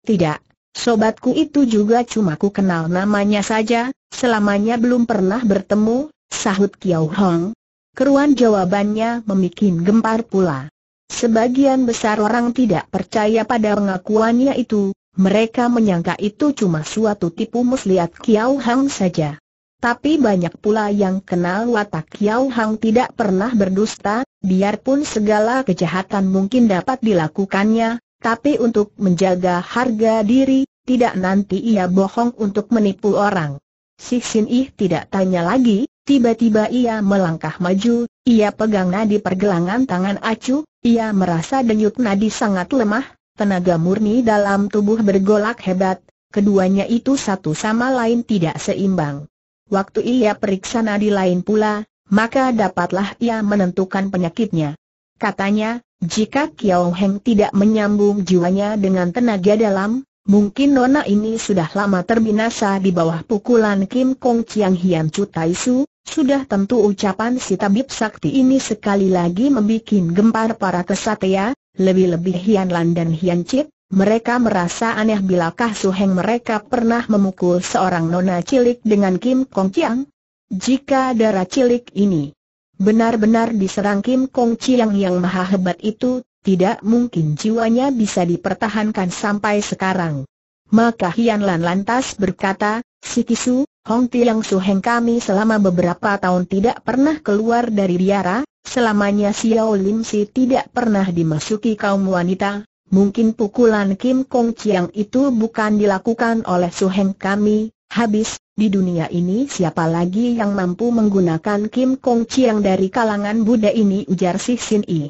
Tidak, sobatku itu juga cuma ku kenal namanya saja, selamanya belum pernah bertemu, sahut Kiao Hong Keruan jawabannya memikin gempar pula Sebagian besar orang tidak percaya pada pengakuannya itu, mereka menyangka itu cuma suatu tipu muslihat Kiao Hang saja. Tapi banyak pula yang kenal watak Kiao Hang tidak pernah berdusta, biarpun segala kejahatan mungkin dapat dilakukannya, tapi untuk menjaga harga diri, tidak nanti ia bohong untuk menipu orang. Si Sin Yi tidak tanya lagi, Tiba-tiba ia melangkah maju, ia pegang nadi pergelangan tangan acu, ia merasa denyut nadi sangat lemah, tenaga murni dalam tubuh bergolak hebat, keduanya itu satu sama lain tidak seimbang. Waktu ia periksa nadi lain pula, maka dapatlah ia menentukan penyakitnya. Katanya, jika Kiao Heng tidak menyambung jiwanya dengan tenaga dalam, Mungkin nona ini sudah lama terbinasa di bawah pukulan Kim Kong Chiang Hian Chu Tai Su, sudah tentu ucapan si tabib sakti ini sekali lagi membuat gempar para kesatria, lebih-lebih Hian Lan dan Hian Chit, mereka merasa aneh bila bilakah suheng mereka pernah memukul seorang nona cilik dengan Kim Kong Chiang? Jika darah cilik ini benar-benar diserang Kim Kong Chiang yang maha hebat itu, tidak mungkin jiwanya bisa dipertahankan sampai sekarang. Maka Hian Lan lantas berkata, Si Kisu, Hong Tiang Suheng kami selama beberapa tahun tidak pernah keluar dari biara, selamanya Xiao Lim Si tidak pernah dimasuki kaum wanita, mungkin pukulan Kim Kong Chiang itu bukan dilakukan oleh Suheng kami, habis, di dunia ini siapa lagi yang mampu menggunakan Kim Kong Chiang dari kalangan Buddha ini ujar Si Sin Yi.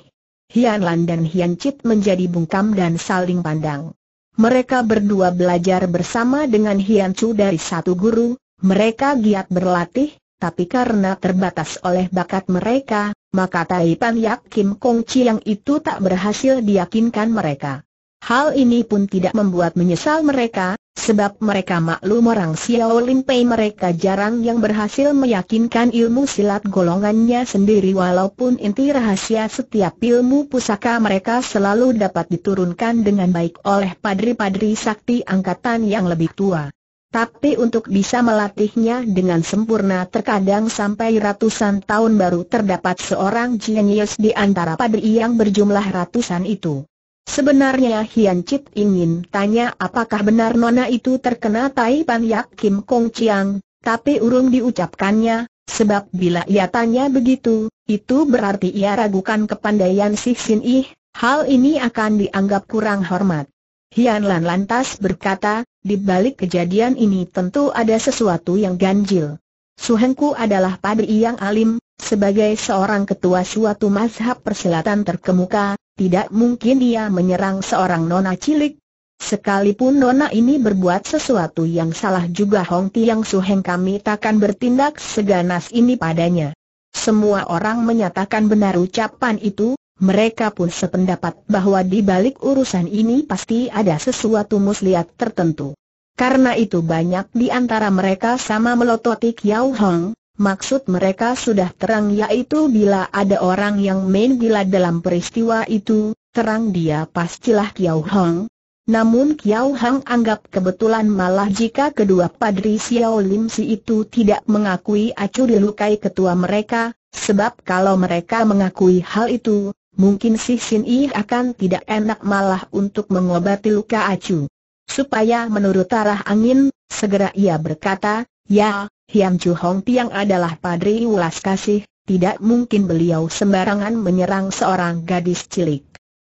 Hian Lan dan Hian Chit menjadi bungkam dan saling pandang. Mereka berdua belajar bersama dengan Hian Chu dari satu guru, mereka giat berlatih, tapi karena terbatas oleh bakat mereka, maka Tai Pan Yak Kim Kong yang itu tak berhasil diyakinkan mereka. Hal ini pun tidak membuat menyesal mereka, Sebab mereka maklum orang Xiao Pei mereka jarang yang berhasil meyakinkan ilmu silat golongannya sendiri walaupun inti rahasia setiap ilmu pusaka mereka selalu dapat diturunkan dengan baik oleh padri-padri sakti angkatan yang lebih tua. Tapi untuk bisa melatihnya dengan sempurna terkadang sampai ratusan tahun baru terdapat seorang jenius di antara padri yang berjumlah ratusan itu. Sebenarnya Hian Chit ingin tanya apakah benar Nona itu terkena tai Pan Yak Kim Kong Chiang, tapi urung diucapkannya, sebab bila ia tanya begitu, itu berarti ia ragukan kepandaian si Sin Ih, hal ini akan dianggap kurang hormat. Hian Lan lantas berkata, di balik kejadian ini tentu ada sesuatu yang ganjil. Suhengku adalah padri yang alim, sebagai seorang ketua suatu mazhab persilatan terkemuka, tidak mungkin dia menyerang seorang nona cilik. Sekalipun nona ini berbuat sesuatu yang salah juga Hong Tiang Suheng kami takkan bertindak seganas ini padanya. Semua orang menyatakan benar ucapan itu, mereka pun sependapat bahwa di balik urusan ini pasti ada sesuatu muslihat tertentu. Karena itu banyak di antara mereka sama melototik Kiao Hong, Maksud mereka sudah terang yaitu bila ada orang yang main gila dalam peristiwa itu, terang dia pastilah Kiao Hong. Namun Kiao Hang anggap kebetulan malah jika kedua padri Xiao Lim Si itu tidak mengakui acu dilukai ketua mereka, sebab kalau mereka mengakui hal itu, mungkin si Xin Yi akan tidak enak malah untuk mengobati luka acu. Supaya menurut arah angin, segera ia berkata, Ya, Hiam Chu Hong Tiang adalah padri ulas kasih, tidak mungkin beliau sembarangan menyerang seorang gadis cilik.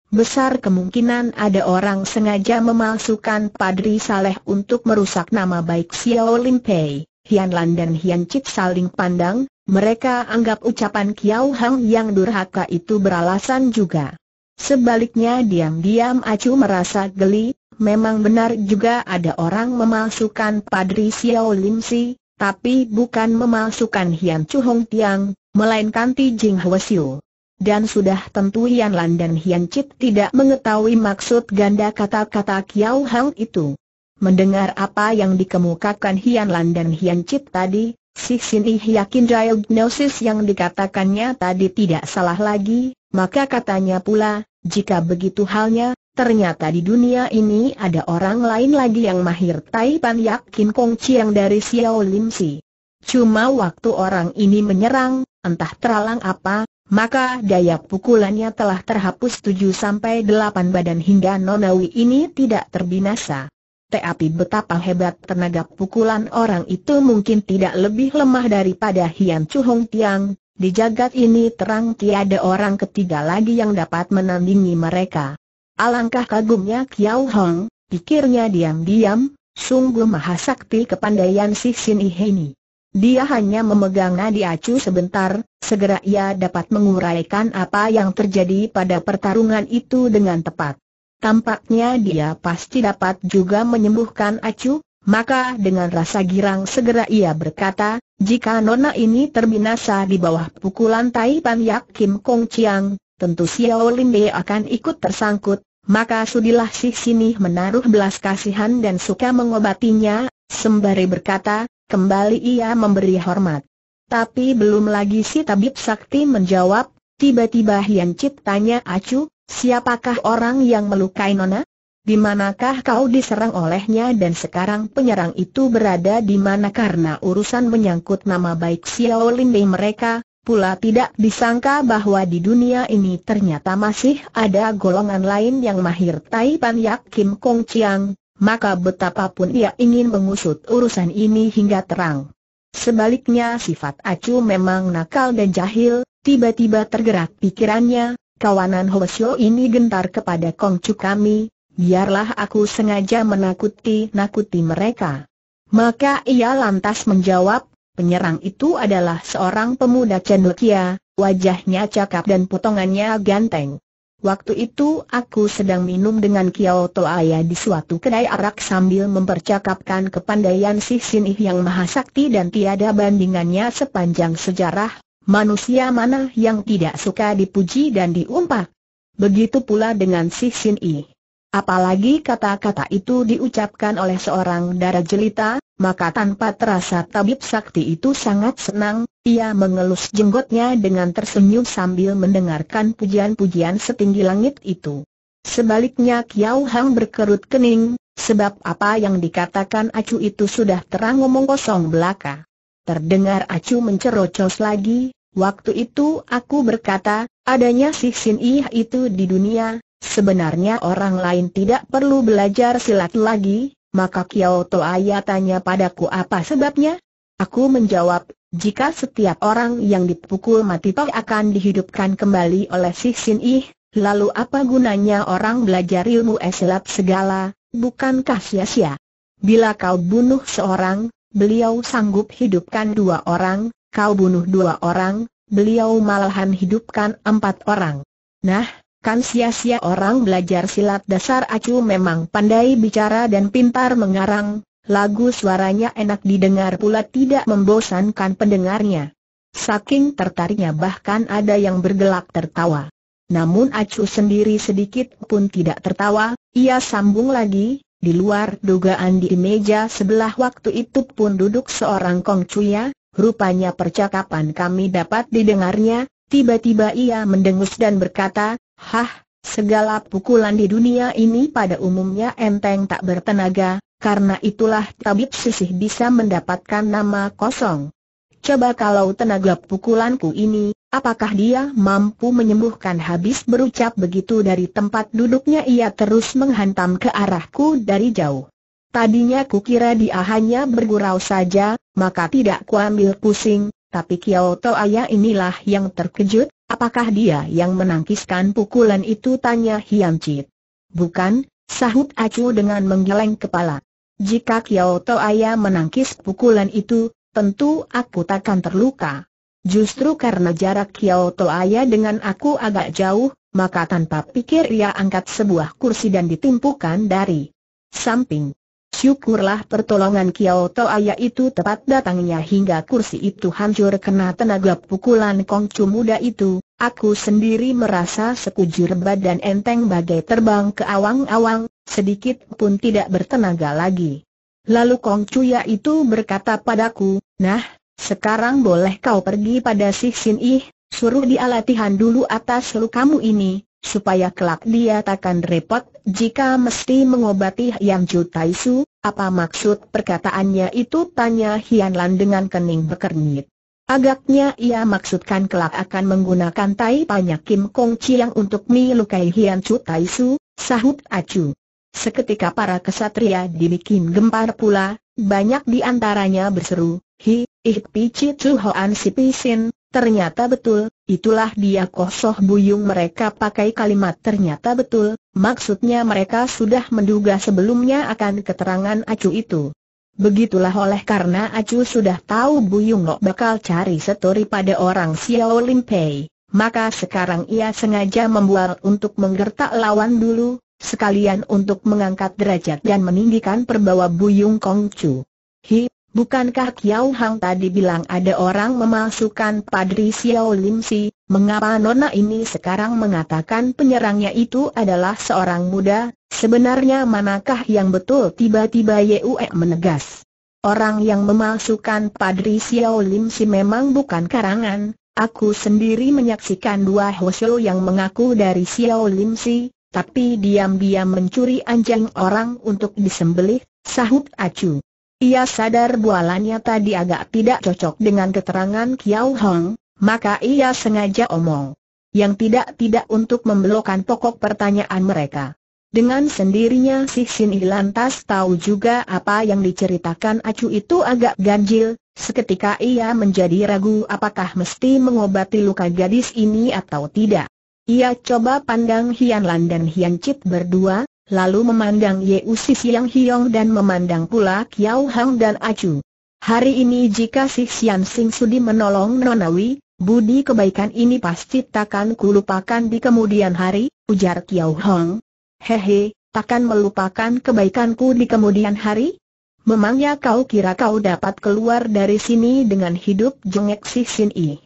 Besar kemungkinan ada orang sengaja memalsukan Padri Saleh untuk merusak nama baik Xiao Lin Pei. Hian Lan dan Hian Chit saling pandang, mereka anggap ucapan Kiao Hang yang durhaka itu beralasan juga. Sebaliknya diam-diam Acu merasa geli, memang benar juga ada orang memalsukan Padri Xiao Lim Si, tapi bukan memalsukan Hian Chu Hong Tiang, melainkan Ti Jing Hwa Siu. Dan sudah tentu Hian Lan dan Hian Chit tidak mengetahui maksud ganda kata-kata Kiao Hang itu. Mendengar apa yang dikemukakan Hian Lan dan Hian Chit tadi, Si Sin Yi yakin diagnosis yang dikatakannya tadi tidak salah lagi, maka katanya pula, jika begitu halnya, Ternyata di dunia ini ada orang lain lagi yang mahir Tai Pan Yak Kin Kong Chiang dari Xiao Lim Si. Cuma waktu orang ini menyerang, entah teralang apa, maka daya pukulannya telah terhapus sampai delapan badan hingga Nonawi ini tidak terbinasa. Tapi betapa hebat tenaga pukulan orang itu mungkin tidak lebih lemah daripada Hian Chu Hong Tiang, di jagat ini terang tiada orang ketiga lagi yang dapat menandingi mereka. Alangkah kagumnya Kiao Hong, pikirnya diam-diam, sungguh mahasakti kepandaian si Sin ini. Dia hanya memegang nadi acu sebentar, segera ia dapat menguraikan apa yang terjadi pada pertarungan itu dengan tepat. Tampaknya dia pasti dapat juga menyembuhkan acu, maka dengan rasa girang segera ia berkata, jika nona ini terbinasa di bawah pukulan Taipan Yak Kim Kong Chiang, tentu Xiao Lin Bei akan ikut tersangkut, maka sudilah si sini menaruh belas kasihan dan suka mengobatinya, sembari berkata, kembali ia memberi hormat. Tapi belum lagi si tabib sakti menjawab, tiba-tiba Hian Cip tanya Acu, siapakah orang yang melukai Nona? Di manakah kau diserang olehnya dan sekarang penyerang itu berada di mana karena urusan menyangkut nama baik Xiao Lin Bei mereka, Pula tidak disangka bahwa di dunia ini ternyata masih ada golongan lain yang mahir Tai Yak Kim Kong Chiang, maka betapapun ia ingin mengusut urusan ini hingga terang. Sebaliknya sifat Acu memang nakal dan jahil, tiba-tiba tergerak pikirannya, kawanan hoesio ini gentar kepada Kong Chu kami, biarlah aku sengaja menakuti-nakuti mereka. Maka ia lantas menjawab, Penyerang itu adalah seorang pemuda cendekia, wajahnya cakap dan potongannya ganteng. Waktu itu aku sedang minum dengan Kiao To Toaya di suatu kedai arak sambil mempercakapkan kepandaian si Sinih yang maha sakti dan tiada bandingannya sepanjang sejarah, manusia mana yang tidak suka dipuji dan diumpak. Begitu pula dengan si Sinih. Apalagi kata-kata itu diucapkan oleh seorang darah jelita, maka tanpa terasa tabib sakti itu sangat senang, ia mengelus jenggotnya dengan tersenyum sambil mendengarkan pujian-pujian setinggi langit itu. Sebaliknya Kiao Hang berkerut kening, sebab apa yang dikatakan Acu itu sudah terang ngomong kosong belaka. Terdengar Acu mencerocos lagi, waktu itu aku berkata, adanya si Sin Iyah itu di dunia, Sebenarnya orang lain tidak perlu belajar silat lagi, maka Kiao Toaya tanya padaku apa sebabnya? Aku menjawab, jika setiap orang yang dipukul mati toh akan dihidupkan kembali oleh si Sin Ih, lalu apa gunanya orang belajar ilmu silat segala, bukankah sia-sia? Bila kau bunuh seorang, beliau sanggup hidupkan dua orang, kau bunuh dua orang, beliau malahan hidupkan empat orang. Nah, Kan sia-sia orang belajar silat dasar acu memang pandai bicara dan pintar mengarang, lagu suaranya enak didengar pula tidak membosankan pendengarnya. Saking tertariknya bahkan ada yang bergelak tertawa. Namun acu sendiri sedikit pun tidak tertawa, ia sambung lagi, di luar dugaan di meja sebelah waktu itu pun duduk seorang Kong Cuya, rupanya percakapan kami dapat didengarnya, tiba-tiba ia mendengus dan berkata, Hah, segala pukulan di dunia ini pada umumnya enteng tak bertenaga, karena itulah tabib sisih bisa mendapatkan nama kosong. Coba kalau tenaga pukulanku ini, apakah dia mampu menyembuhkan habis berucap begitu dari tempat duduknya ia terus menghantam ke arahku dari jauh. Tadinya kukira dia hanya bergurau saja, maka tidak kuambil pusing, tapi Kyoto ayah inilah yang terkejut, Apakah dia yang menangkiskan pukulan itu tanya Hian Chit? Bukan, sahut Acu dengan menggeleng kepala. Jika Kiao Aya menangkis pukulan itu, tentu aku takkan terluka. Justru karena jarak Kiao Aya dengan aku agak jauh, maka tanpa pikir ia angkat sebuah kursi dan ditimpukan dari samping. Syukurlah pertolongan Kiao Toaya itu tepat datangnya hingga kursi itu hancur kena tenaga pukulan Kong Chu muda itu, aku sendiri merasa sekujur badan enteng bagai terbang ke awang-awang, sedikit pun tidak bertenaga lagi. Lalu Chu ya itu berkata padaku, nah, sekarang boleh kau pergi pada si Sin Ih, suruh dia latihan dulu atas lukamu ini, supaya kelak dia takkan repot jika mesti mengobati Yang Ju apa maksud perkataannya itu? Tanya Hianlan dengan kening berkernyit. Agaknya ia maksudkan kelak akan menggunakan tai banyak Kim Kong Chiang untuk melukai Hian Chu Tai Su, sahut Acu. Seketika para kesatria dibikin gempar pula, banyak di antaranya berseru, Hi, ih Chi Chu Hoan si pisin, Ternyata betul, itulah dia kosoh buyung mereka pakai kalimat ternyata betul, maksudnya mereka sudah menduga sebelumnya akan keterangan acu itu. Begitulah oleh karena acu sudah tahu buyung Nok bakal cari setori pada orang Xiao Lim Pei, maka sekarang ia sengaja membual untuk menggertak lawan dulu, sekalian untuk mengangkat derajat dan meninggikan perbawa buyung Chu. Hi, Bukankah Kiao Hang tadi bilang ada orang memalsukan Padri Xiao Lim Si, mengapa Nona ini sekarang mengatakan penyerangnya itu adalah seorang muda, sebenarnya manakah yang betul tiba-tiba Yue menegas. Orang yang memalsukan Padri Xiao Lim Si memang bukan karangan, Aku sendiri menyaksikan dua Hosyo yang mengaku dari Xiao Lim Si, tapi diam-diam mencuri anjing orang untuk disembelih, sahut Acu. Ia sadar bualannya tadi agak tidak cocok dengan keterangan Kiao Hong, maka ia sengaja omong. Yang tidak-tidak untuk membelokkan pokok pertanyaan mereka. Dengan sendirinya si Sin lantas tahu juga apa yang diceritakan Acu itu agak ganjil, seketika ia menjadi ragu apakah mesti mengobati luka gadis ini atau tidak. Ia coba pandang Hian Lan dan Hian Chip berdua, lalu memandang Usis Yang Hiong dan memandang pula Kiao Hang dan Acu. Hari ini jika si Xian Sing Sudi menolong Nonawi, budi kebaikan ini pasti takkan kulupakan di kemudian hari, ujar Kiao Hang. Hehe, takkan melupakan kebaikanku di kemudian hari? Memangnya kau kira kau dapat keluar dari sini dengan hidup jengek si Sin Yi?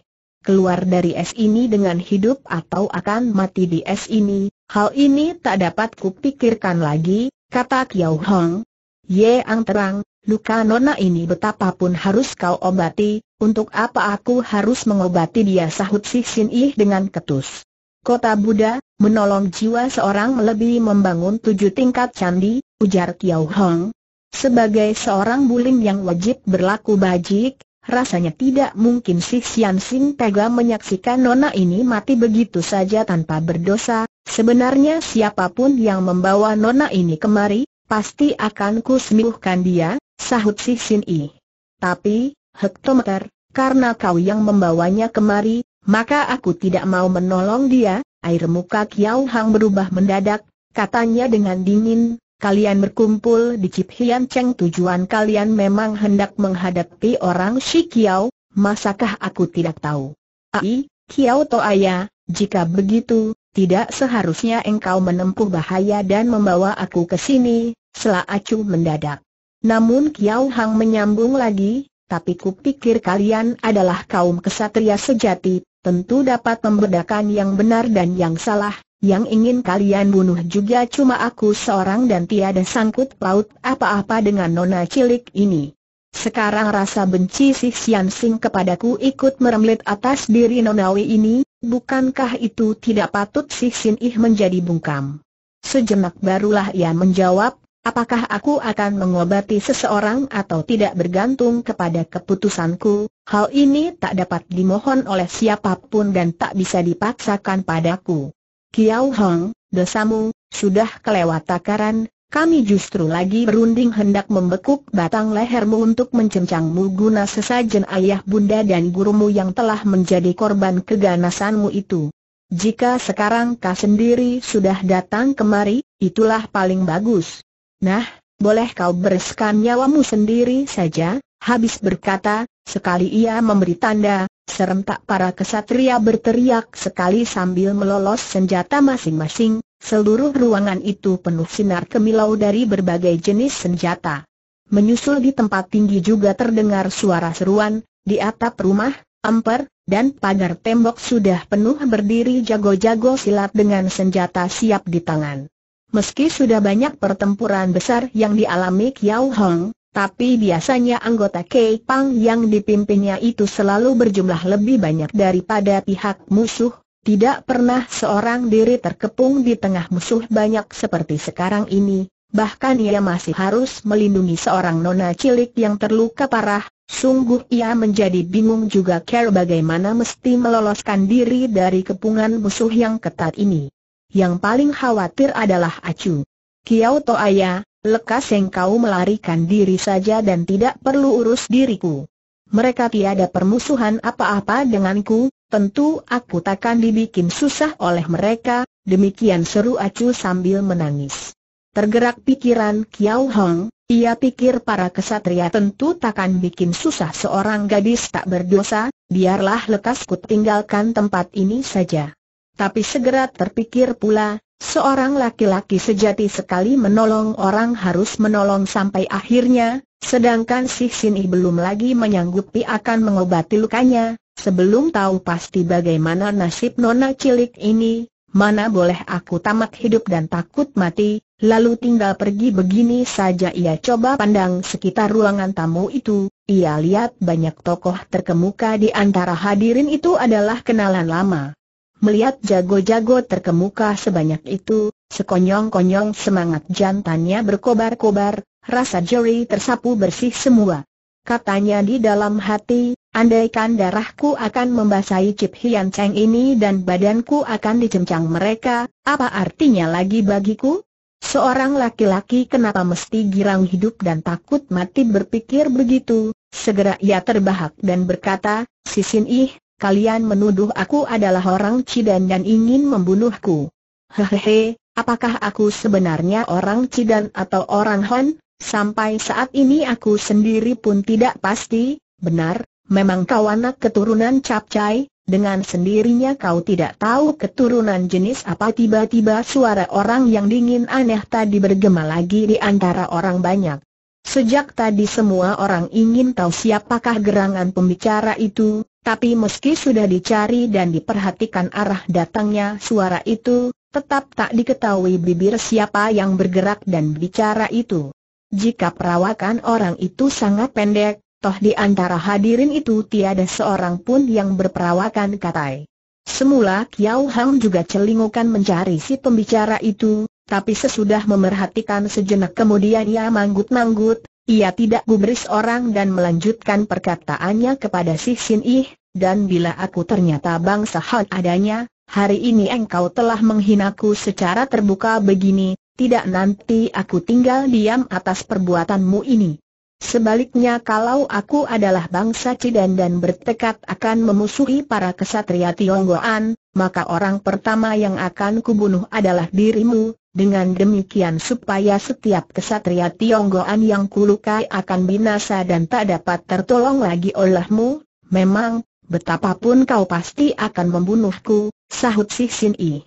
Keluar dari es ini dengan hidup atau akan mati di es ini, Hal ini tak dapat kupikirkan lagi, kata Kiao Hong. Ye Ang terang, luka nona ini betapapun harus kau obati, untuk apa aku harus mengobati dia sahut si Sin Ih dengan ketus. Kota Buddha, menolong jiwa seorang melebihi membangun tujuh tingkat candi, ujar Kiao Hong. Sebagai seorang bulim yang wajib berlaku bajik, Rasanya tidak mungkin si Xian Sing tega menyaksikan nona ini mati begitu saja tanpa berdosa, Sebenarnya siapapun yang membawa nona ini kemari, pasti akan sembuhkan dia, sahut si Sin I. Tapi, hektometer, karena kau yang membawanya kemari, maka aku tidak mau menolong dia, air muka Kiao Hang berubah mendadak, katanya dengan dingin, kalian berkumpul di Cip Hian Cheng tujuan kalian memang hendak menghadapi orang Shi Kiao, masakah aku tidak tahu? Ai, Kiao Toaya, jika begitu, tidak seharusnya engkau menempuh bahaya dan membawa aku ke sini, Sela Acu mendadak. Namun Kiao Hang menyambung lagi, tapi kupikir kalian adalah kaum kesatria sejati, tentu dapat membedakan yang benar dan yang salah, yang ingin kalian bunuh juga cuma aku seorang dan tiada sangkut paut apa-apa dengan nona cilik ini. Sekarang rasa benci si Sian Sing kepadaku ikut meremlet atas diri nonawi ini, Bukankah itu tidak patut si Sin Ih menjadi bungkam? Sejenak barulah ia menjawab, apakah aku akan mengobati seseorang atau tidak bergantung kepada keputusanku, hal ini tak dapat dimohon oleh siapapun dan tak bisa dipaksakan padaku. Kiao Hong, dosamu, sudah kelewat takaran, kami justru lagi berunding hendak membekuk batang lehermu untuk mencencangmu guna sesajen ayah bunda dan gurumu yang telah menjadi korban keganasanmu itu. Jika sekarang kau sendiri sudah datang kemari, itulah paling bagus. Nah, boleh kau bereskan nyawamu sendiri saja, habis berkata, sekali ia memberi tanda, serentak para kesatria berteriak sekali sambil melolos senjata masing-masing, Seluruh ruangan itu penuh sinar kemilau dari berbagai jenis senjata. Menyusul di tempat tinggi juga terdengar suara seruan, di atap rumah, amper, dan pagar tembok sudah penuh berdiri jago-jago silat dengan senjata siap di tangan. Meski sudah banyak pertempuran besar yang dialami Kiao Hong, tapi biasanya anggota Kei Pang yang dipimpinnya itu selalu berjumlah lebih banyak daripada pihak musuh, tidak pernah seorang diri terkepung di tengah musuh banyak seperti sekarang ini, bahkan ia masih harus melindungi seorang nona cilik yang terluka parah, sungguh ia menjadi bingung juga care bagaimana mesti meloloskan diri dari kepungan musuh yang ketat ini. Yang paling khawatir adalah Acu. Kiao Toaya, lekas engkau melarikan diri saja dan tidak perlu urus diriku. Mereka tiada permusuhan apa-apa denganku, tentu aku takkan dibikin susah oleh mereka, demikian seru Acu sambil menangis. Tergerak pikiran Kiao Hong, ia pikir para kesatria tentu takkan bikin susah seorang gadis tak berdosa, biarlah ku tinggalkan tempat ini saja. Tapi segera terpikir pula, seorang laki-laki sejati sekali menolong orang harus menolong sampai akhirnya, sedangkan si Sini belum lagi menyanggupi akan mengobati lukanya, Sebelum tahu pasti bagaimana nasib nona cilik ini, mana boleh aku tamat hidup dan takut mati, lalu tinggal pergi begini saja ia coba pandang sekitar ruangan tamu itu, ia lihat banyak tokoh terkemuka di antara hadirin itu adalah kenalan lama. Melihat jago-jago terkemuka sebanyak itu, sekonyong-konyong semangat jantannya berkobar-kobar, rasa jeri tersapu bersih semua. Katanya di dalam hati, Andaikan darahku akan membasahi Cip Hian Cheng ini dan badanku akan dicencang mereka, apa artinya lagi bagiku? Seorang laki-laki kenapa mesti girang hidup dan takut mati berpikir begitu? Segera ia terbahak dan berkata, Sisin ih, kalian menuduh aku adalah orang Cidan dan ingin membunuhku. Hehehe, apakah aku sebenarnya orang Cidan atau orang Hon? Sampai saat ini aku sendiri pun tidak pasti, benar, Memang kau anak keturunan capcai, dengan sendirinya kau tidak tahu keturunan jenis apa tiba-tiba suara orang yang dingin aneh tadi bergema lagi di antara orang banyak. Sejak tadi semua orang ingin tahu siapakah gerangan pembicara itu, tapi meski sudah dicari dan diperhatikan arah datangnya suara itu, tetap tak diketahui bibir siapa yang bergerak dan bicara itu. Jika perawakan orang itu sangat pendek, toh di antara hadirin itu tiada seorang pun yang berperawakan katai. Semula Kiao Hang juga celingukan mencari si pembicara itu, tapi sesudah memerhatikan sejenak kemudian ia manggut-manggut, ia tidak gubris orang dan melanjutkan perkataannya kepada si Sin Ih, dan bila aku ternyata bangsa hal adanya, hari ini engkau telah menghinaku secara terbuka begini, tidak nanti aku tinggal diam atas perbuatanmu ini. Sebaliknya kalau aku adalah bangsa Cidan dan bertekad akan memusuhi para kesatria Tionggoan, maka orang pertama yang akan kubunuh adalah dirimu, dengan demikian supaya setiap kesatria Tionggoan yang kulukai akan binasa dan tak dapat tertolong lagi olehmu, memang, betapapun kau pasti akan membunuhku, sahut si Sin I.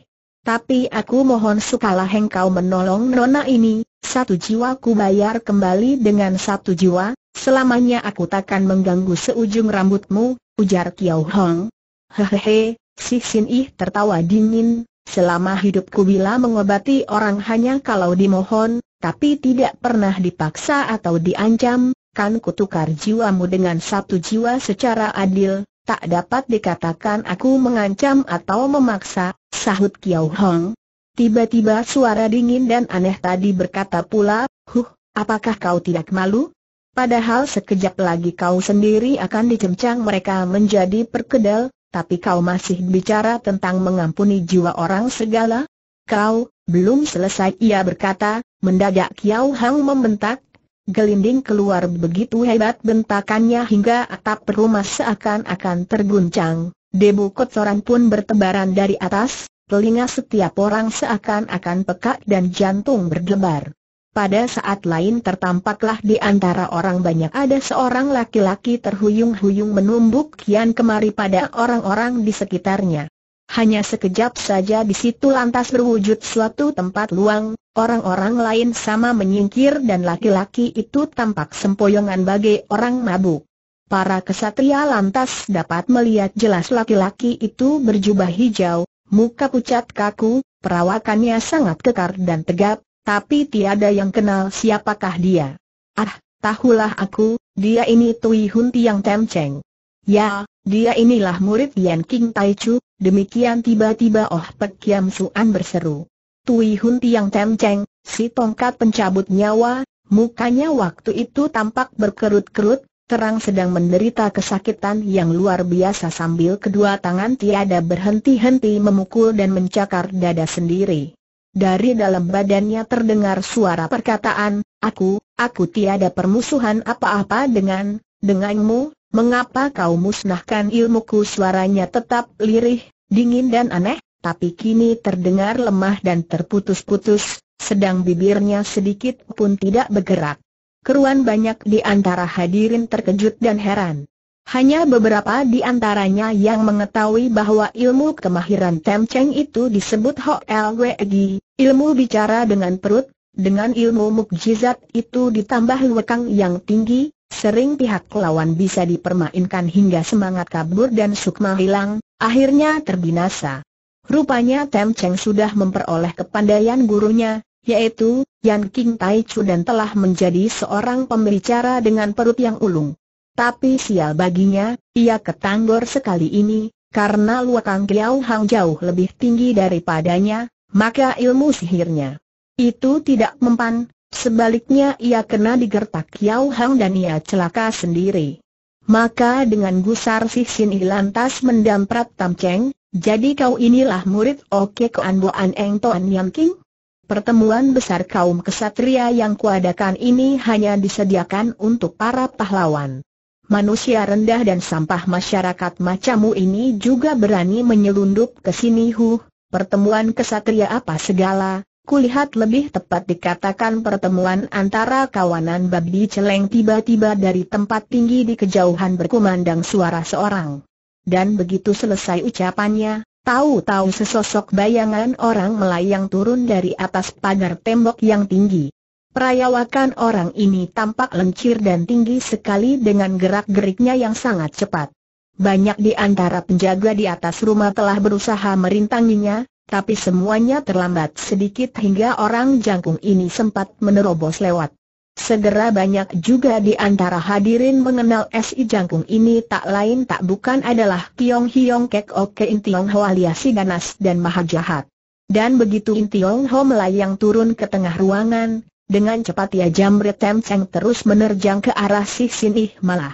Tapi aku mohon sukalah engkau menolong nona ini, satu jiwa ku bayar kembali dengan satu jiwa, selamanya aku takkan mengganggu seujung rambutmu, ujar Kiao Hong. Hehehe, si Sin Ih tertawa dingin, selama hidupku bila mengobati orang hanya kalau dimohon, tapi tidak pernah dipaksa atau diancam, kan kutukar jiwamu dengan satu jiwa secara adil, Tak dapat dikatakan aku mengancam atau memaksa, sahut Kiao Hong. Tiba-tiba suara dingin dan aneh tadi berkata pula, Huh, apakah kau tidak malu? Padahal sekejap lagi kau sendiri akan dicemcang mereka menjadi perkedel, tapi kau masih bicara tentang mengampuni jiwa orang segala? Kau, belum selesai ia berkata, mendadak Kiao Hang membentak, gelinding keluar begitu hebat bentakannya hingga atap rumah seakan-akan terguncang. Debu kotoran pun bertebaran dari atas, telinga setiap orang seakan-akan pekak dan jantung berdebar. Pada saat lain tertampaklah di antara orang banyak ada seorang laki-laki terhuyung-huyung menumbuk kian kemari pada orang-orang di sekitarnya. Hanya sekejap saja di situ lantas berwujud suatu tempat luang, orang-orang lain sama menyingkir dan laki-laki itu tampak sempoyongan bagai orang mabuk. Para kesatria lantas dapat melihat jelas laki-laki itu berjubah hijau, muka pucat kaku, perawakannya sangat kekar dan tegap, tapi tiada yang kenal siapakah dia. Ah, tahulah aku, dia ini Tui Hunti Tiang temceng. Ya, dia inilah murid Yan King Tai Chu, Demikian tiba-tiba Oh Pek Kiam Suan berseru. Tui Hun Tiang Tem Cheng, si tongkat pencabut nyawa, mukanya waktu itu tampak berkerut-kerut, terang sedang menderita kesakitan yang luar biasa sambil kedua tangan tiada berhenti-henti memukul dan mencakar dada sendiri. Dari dalam badannya terdengar suara perkataan, aku, aku tiada permusuhan apa-apa dengan, denganmu, Mengapa kau musnahkan ilmuku suaranya tetap lirih, dingin dan aneh, tapi kini terdengar lemah dan terputus-putus, sedang bibirnya sedikit pun tidak bergerak. Keruan banyak di antara hadirin terkejut dan heran. Hanya beberapa di antaranya yang mengetahui bahwa ilmu kemahiran Temceng itu disebut Ho Lwegi, ilmu bicara dengan perut, dengan ilmu mukjizat itu ditambah lekang yang tinggi, Sering pihak lawan bisa dipermainkan hingga semangat kabur dan sukma hilang, akhirnya terbinasa. Rupanya Tem Cheng sudah memperoleh kepandaian gurunya, yaitu Yan King Tai Chu dan telah menjadi seorang pembicara dengan perut yang ulung. Tapi sial baginya, ia ketanggor sekali ini, karena Luakang Kiao Hang jauh lebih tinggi daripadanya, maka ilmu sihirnya itu tidak mempan, Sebaliknya ia kena digertak Yao Hang dan ia celaka sendiri. Maka dengan gusar si Sin I lantas mendamprat Tam Cheng, jadi kau inilah murid Oke Koan Boan Eng Toan Yam King? Pertemuan besar kaum kesatria yang kuadakan ini hanya disediakan untuk para pahlawan. Manusia rendah dan sampah masyarakat macamu ini juga berani menyelundup ke sini huh, pertemuan kesatria apa segala, Kulihat lebih tepat dikatakan pertemuan antara kawanan babi celeng tiba-tiba dari tempat tinggi di kejauhan berkumandang suara seorang. Dan begitu selesai ucapannya, tahu-tahu sesosok bayangan orang melayang turun dari atas pagar tembok yang tinggi. Perayawakan orang ini tampak lencir dan tinggi sekali dengan gerak-geriknya yang sangat cepat. Banyak di antara penjaga di atas rumah telah berusaha merintanginya, tapi semuanya terlambat sedikit hingga orang jangkung ini sempat menerobos lewat. Segera banyak juga di antara hadirin mengenal S.I. Jangkung ini tak lain tak bukan adalah Kiong Hiong Kek Oke Intiong Ho alias Ganas dan Maha Jahat. Dan begitu Intiong Ho melayang turun ke tengah ruangan, dengan cepat ia jamret Tem terus menerjang ke arah si Sin Ih malah.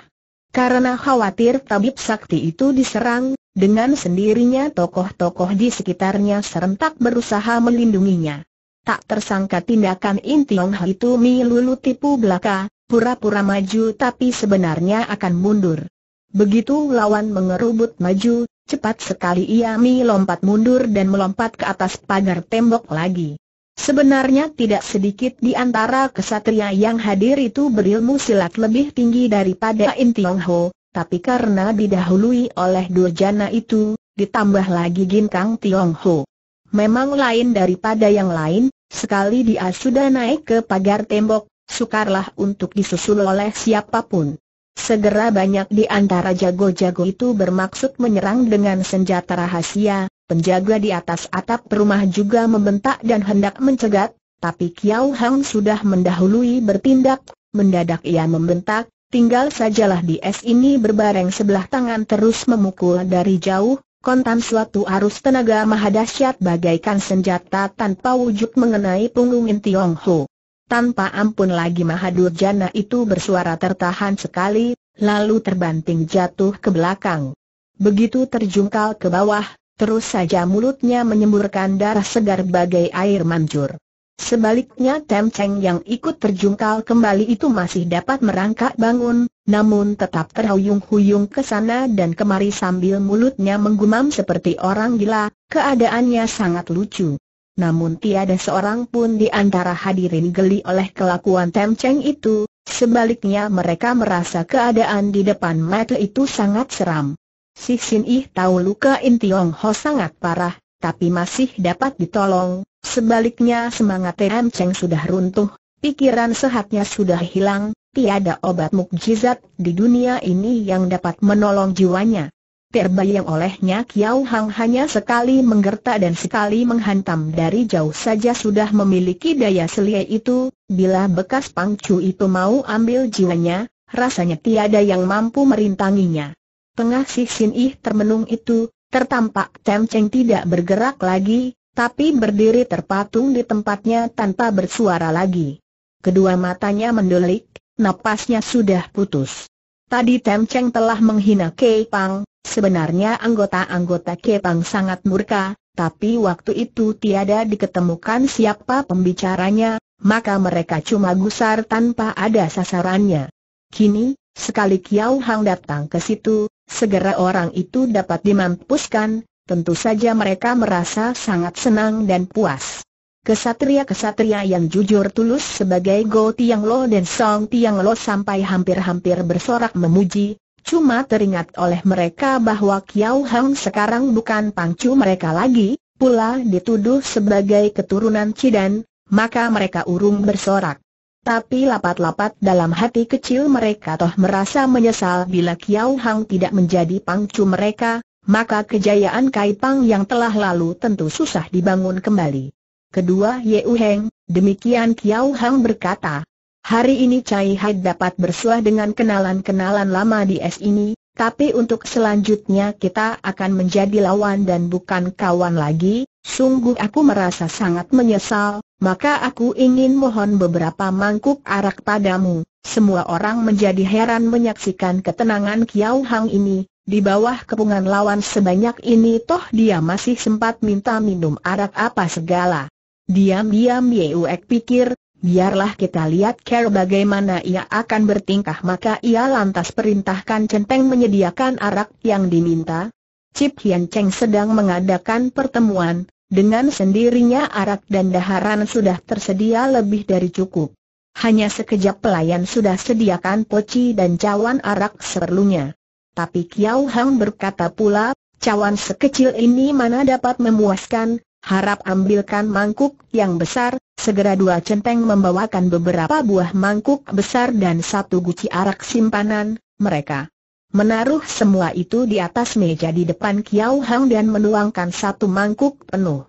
Karena khawatir tabib sakti itu diserang, dengan sendirinya tokoh-tokoh di sekitarnya serentak berusaha melindunginya. Tak tersangka tindakan Intiong itu milulu tipu belaka, pura-pura maju tapi sebenarnya akan mundur. Begitu lawan mengerubut maju, cepat sekali ia mi lompat mundur dan melompat ke atas pagar tembok lagi. Sebenarnya tidak sedikit di antara kesatria yang hadir itu berilmu silat lebih tinggi daripada Intiong Ho, tapi karena didahului oleh durjana itu, ditambah lagi Gin Kang Tiong Ho. Memang lain daripada yang lain, sekali dia sudah naik ke pagar tembok, sukarlah untuk disusul oleh siapapun. Segera banyak di antara jago-jago itu bermaksud menyerang dengan senjata rahasia, penjaga di atas atap rumah juga membentak dan hendak mencegat, tapi Kiao Hang sudah mendahului bertindak, mendadak ia membentak, Tinggal sajalah di es ini berbareng sebelah tangan terus memukul dari jauh, kontan suatu arus tenaga mahadasyat bagaikan senjata tanpa wujud mengenai punggung Tiong Ho. Tanpa ampun lagi Mahadurjana itu bersuara tertahan sekali, lalu terbanting jatuh ke belakang. Begitu terjungkal ke bawah, terus saja mulutnya menyemburkan darah segar bagai air mancur. Sebaliknya Tem Cheng yang ikut terjungkal kembali itu masih dapat merangkak bangun, namun tetap terhuyung-huyung ke sana dan kemari sambil mulutnya menggumam seperti orang gila, keadaannya sangat lucu. Namun tiada seorang pun di antara hadirin geli oleh kelakuan Tem Cheng itu, sebaliknya mereka merasa keadaan di depan mata itu sangat seram. Si Sin Ih tahu luka In Tiong Ho sangat parah, tapi masih dapat ditolong, Sebaliknya semangat Tian Cheng sudah runtuh, pikiran sehatnya sudah hilang, tiada obat mukjizat di dunia ini yang dapat menolong jiwanya. Terbayang olehnya Kiao Hang hanya sekali menggertak dan sekali menghantam dari jauh saja sudah memiliki daya selia itu, bila bekas pangcu itu mau ambil jiwanya, rasanya tiada yang mampu merintanginya. Tengah si Sin Ih termenung itu, tertampak Tem Cheng tidak bergerak lagi, tapi berdiri terpatung di tempatnya tanpa bersuara lagi. Kedua matanya mendelik, napasnya sudah putus. Tadi Tem Cheng telah menghina Kei Pang, sebenarnya anggota-anggota Kei Pang sangat murka, tapi waktu itu tiada diketemukan siapa pembicaranya, maka mereka cuma gusar tanpa ada sasarannya. Kini, sekali Kiao Hang datang ke situ, segera orang itu dapat dimampuskan, tentu saja mereka merasa sangat senang dan puas. Kesatria-kesatria yang jujur tulus sebagai Go Tiang Lo dan Song Tiang Lo sampai hampir-hampir bersorak memuji, cuma teringat oleh mereka bahwa Kiao Hang sekarang bukan pangcu mereka lagi, pula dituduh sebagai keturunan Cidan, maka mereka urung bersorak. Tapi lapat-lapat dalam hati kecil mereka toh merasa menyesal bila Kiao Hang tidak menjadi pangcu mereka, maka kejayaan Kaipang yang telah lalu tentu susah dibangun kembali. Kedua Yeu Heng, demikian Kiao Hang berkata, hari ini Cai Hai dapat bersuah dengan kenalan-kenalan lama di es ini, tapi untuk selanjutnya kita akan menjadi lawan dan bukan kawan lagi, sungguh aku merasa sangat menyesal, maka aku ingin mohon beberapa mangkuk arak padamu. Semua orang menjadi heran menyaksikan ketenangan Kiao Hang ini, di bawah kepungan lawan sebanyak ini toh dia masih sempat minta minum arak apa segala. Diam-diam Yeuek pikir, biarlah kita lihat Care bagaimana ia akan bertingkah maka ia lantas perintahkan centeng menyediakan arak yang diminta. Cip Hian Cheng sedang mengadakan pertemuan, dengan sendirinya arak dan daharan sudah tersedia lebih dari cukup. Hanya sekejap pelayan sudah sediakan poci dan cawan arak seperlunya. Tapi Kiao Hang berkata pula, cawan sekecil ini mana dapat memuaskan, harap ambilkan mangkuk yang besar, segera dua centeng membawakan beberapa buah mangkuk besar dan satu guci arak simpanan, mereka menaruh semua itu di atas meja di depan Kiao Hang dan menuangkan satu mangkuk penuh.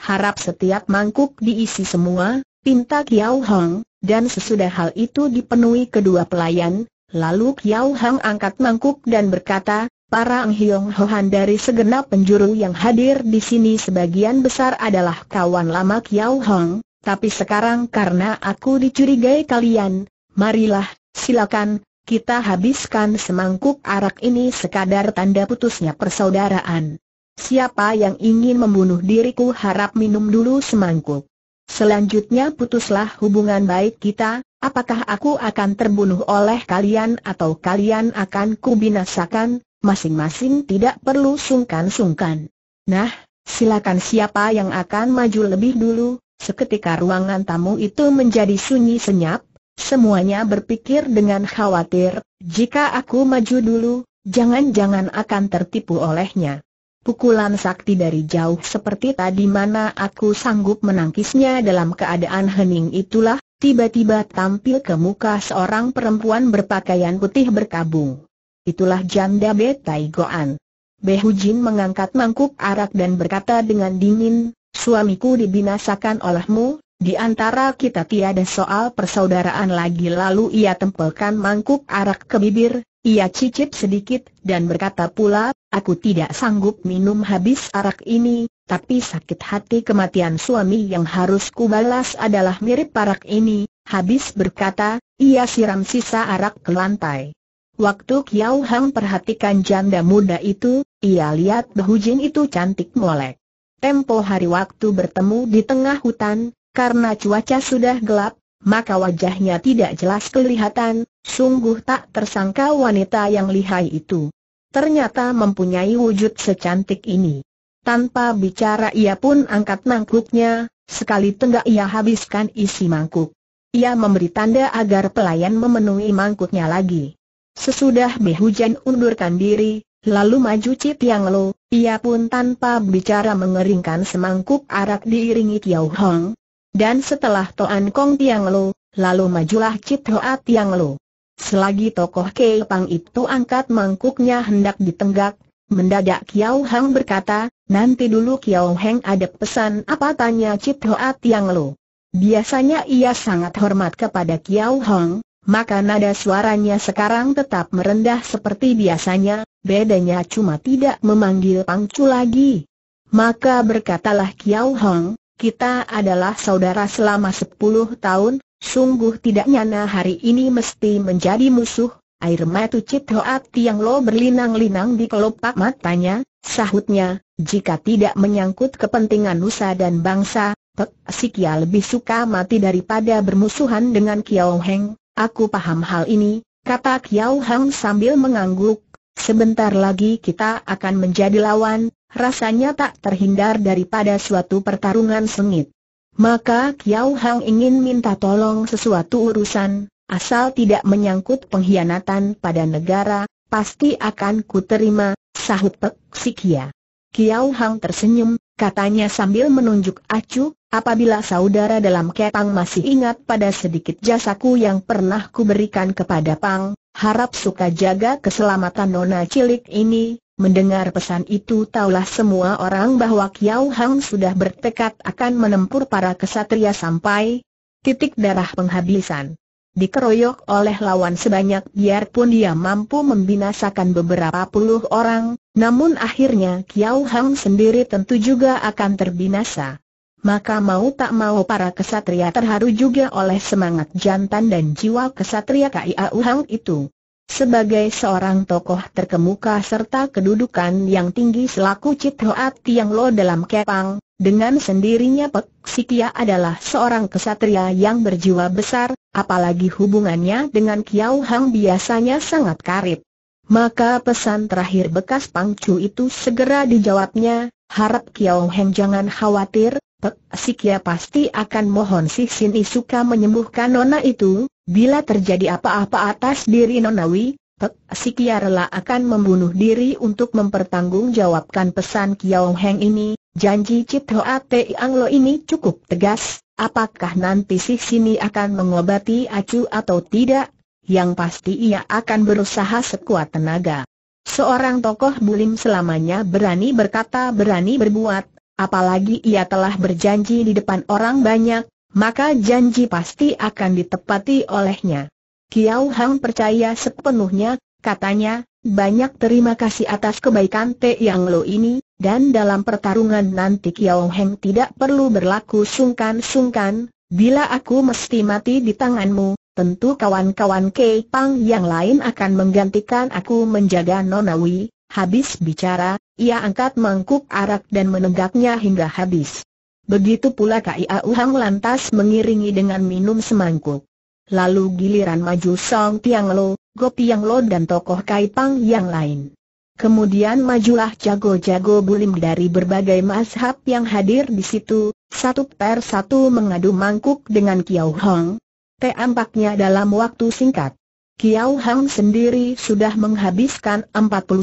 Harap setiap mangkuk diisi semua, pinta Kiao Hang, dan sesudah hal itu dipenuhi kedua pelayan, Lalu Kiao Hang angkat mangkuk dan berkata, Para Ang Hiong Hohan dari segenap penjuru yang hadir di sini sebagian besar adalah kawan lama Kiao Hong, tapi sekarang karena aku dicurigai kalian, marilah, silakan, kita habiskan semangkuk arak ini sekadar tanda putusnya persaudaraan. Siapa yang ingin membunuh diriku harap minum dulu semangkuk. Selanjutnya putuslah hubungan baik kita, Apakah aku akan terbunuh oleh kalian atau kalian akan kubinasakan, masing-masing tidak perlu sungkan-sungkan. Nah, silakan siapa yang akan maju lebih dulu, seketika ruangan tamu itu menjadi sunyi senyap, semuanya berpikir dengan khawatir, jika aku maju dulu, jangan-jangan akan tertipu olehnya. Pukulan sakti dari jauh seperti tadi mana aku sanggup menangkisnya dalam keadaan hening itulah tiba-tiba tampil ke muka seorang perempuan berpakaian putih berkabung. Itulah janda Betai Goan. Behujin mengangkat mangkuk arak dan berkata dengan dingin, suamiku dibinasakan olehmu, di antara kita tiada soal persaudaraan lagi lalu ia tempelkan mangkuk arak ke bibir, ia cicip sedikit dan berkata pula, Aku tidak sanggup minum habis arak ini, tapi sakit hati kematian suami yang harus kubalas adalah mirip arak ini, habis berkata, ia siram sisa arak ke lantai. Waktu Kiao Hang perhatikan janda muda itu, ia lihat Behujin itu cantik molek. Tempo hari waktu bertemu di tengah hutan, karena cuaca sudah gelap, maka wajahnya tidak jelas kelihatan, sungguh tak tersangka wanita yang lihai itu ternyata mempunyai wujud secantik ini. Tanpa bicara ia pun angkat mangkuknya, sekali tenggak ia habiskan isi mangkuk. Ia memberi tanda agar pelayan memenuhi mangkuknya lagi. Sesudah Behujan undurkan diri, lalu maju Cip Yang Lo, ia pun tanpa bicara mengeringkan semangkuk arak diiringi Tiao Hong. Dan setelah Toan Kong Tiang Lo, lalu majulah Cip Hoat Tiang Lo. Selagi tokoh Kei Pang itu angkat mangkuknya hendak ditenggak, mendadak Kiao Hang berkata, nanti dulu Kiao Hang ada pesan apa tanya Cip Hoa Tiang Lo. Biasanya ia sangat hormat kepada Kiao Hang, maka nada suaranya sekarang tetap merendah seperti biasanya, bedanya cuma tidak memanggil Pangcu lagi. Maka berkatalah Kiao Hang, kita adalah saudara selama 10 tahun, Sungguh tidak nyana hari ini mesti menjadi musuh, air mata Cip Hoat Tiang Lo berlinang-linang di kelopak matanya, sahutnya, jika tidak menyangkut kepentingan nusa dan bangsa, Pek Sikia lebih suka mati daripada bermusuhan dengan Kiao Heng, aku paham hal ini, kata Kiao Heng sambil mengangguk, sebentar lagi kita akan menjadi lawan, rasanya tak terhindar daripada suatu pertarungan sengit. Maka Kiao Hang ingin minta tolong sesuatu urusan, asal tidak menyangkut pengkhianatan pada negara, pasti akan kuterima, sahut Pek Sikia. Kiao Hang tersenyum, katanya sambil menunjuk acu, apabila saudara dalam ketang masih ingat pada sedikit jasaku yang pernah kuberikan kepada Pang, harap suka jaga keselamatan nona cilik ini, Mendengar pesan itu taulah semua orang bahwa Kiao Hang sudah bertekad akan menempur para kesatria sampai titik darah penghabisan. Dikeroyok oleh lawan sebanyak biarpun dia mampu membinasakan beberapa puluh orang, namun akhirnya Kiao Hang sendiri tentu juga akan terbinasa. Maka mau tak mau para kesatria terharu juga oleh semangat jantan dan jiwa kesatria Kiao Hang itu. Sebagai seorang tokoh terkemuka serta kedudukan yang tinggi selaku Chit Hoa Tiang Lo dalam Kepang, dengan sendirinya Pek Sikia adalah seorang kesatria yang berjiwa besar, apalagi hubungannya dengan Kiao Hang biasanya sangat karib. Maka pesan terakhir bekas Pangcu itu segera dijawabnya, harap Kiao Hang jangan khawatir, Pek Sikia pasti akan mohon si Sin Isuka menyembuhkan nona itu, Bila terjadi apa-apa atas diri Nonawi, Pek Sikia rela akan membunuh diri untuk mempertanggungjawabkan pesan Kiao Heng ini, janji Cip Hoa Ang Anglo ini cukup tegas, apakah nanti si sini akan mengobati acu atau tidak, yang pasti ia akan berusaha sekuat tenaga. Seorang tokoh bulim selamanya berani berkata berani berbuat, apalagi ia telah berjanji di depan orang banyak, maka janji pasti akan ditepati olehnya. Kiao Hang percaya sepenuhnya, katanya, banyak terima kasih atas kebaikan Te Yang Lo ini, dan dalam pertarungan nanti Kiao Hang tidak perlu berlaku sungkan-sungkan, bila aku mesti mati di tanganmu, tentu kawan-kawan Kei Pang yang lain akan menggantikan aku menjaga Nonawi. Habis bicara, ia angkat mangkuk arak dan menegaknya hingga habis. Begitu pula Kiau Hang lantas mengiringi dengan minum semangkuk. Lalu giliran maju Song Tiang Lo, Go Piang Lo dan tokoh Kai Pang yang lain. Kemudian majulah jago-jago bulim dari berbagai mazhab yang hadir di situ, satu per satu mengadu mangkuk dengan Kiao Hong. Tampaknya dalam waktu singkat, Kiao Hong sendiri sudah menghabiskan 40-50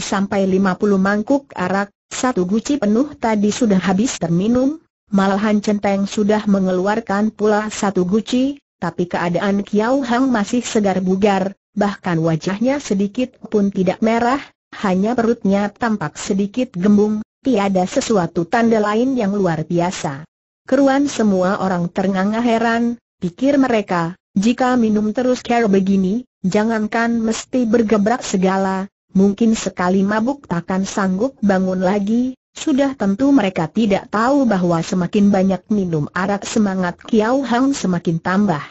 mangkuk arak, satu guci penuh tadi sudah habis terminum, Malahan Centeng sudah mengeluarkan pula satu guci, tapi keadaan Kiau Hang masih segar bugar, bahkan wajahnya sedikit pun tidak merah, hanya perutnya tampak sedikit gembung, tiada sesuatu tanda lain yang luar biasa. Keruan semua orang ternganga heran, pikir mereka, jika minum terus care begini, jangankan mesti bergebrak segala, mungkin sekali mabuk takkan sanggup bangun lagi, sudah tentu mereka tidak tahu bahwa semakin banyak minum arak semangat Kiao Hang semakin tambah.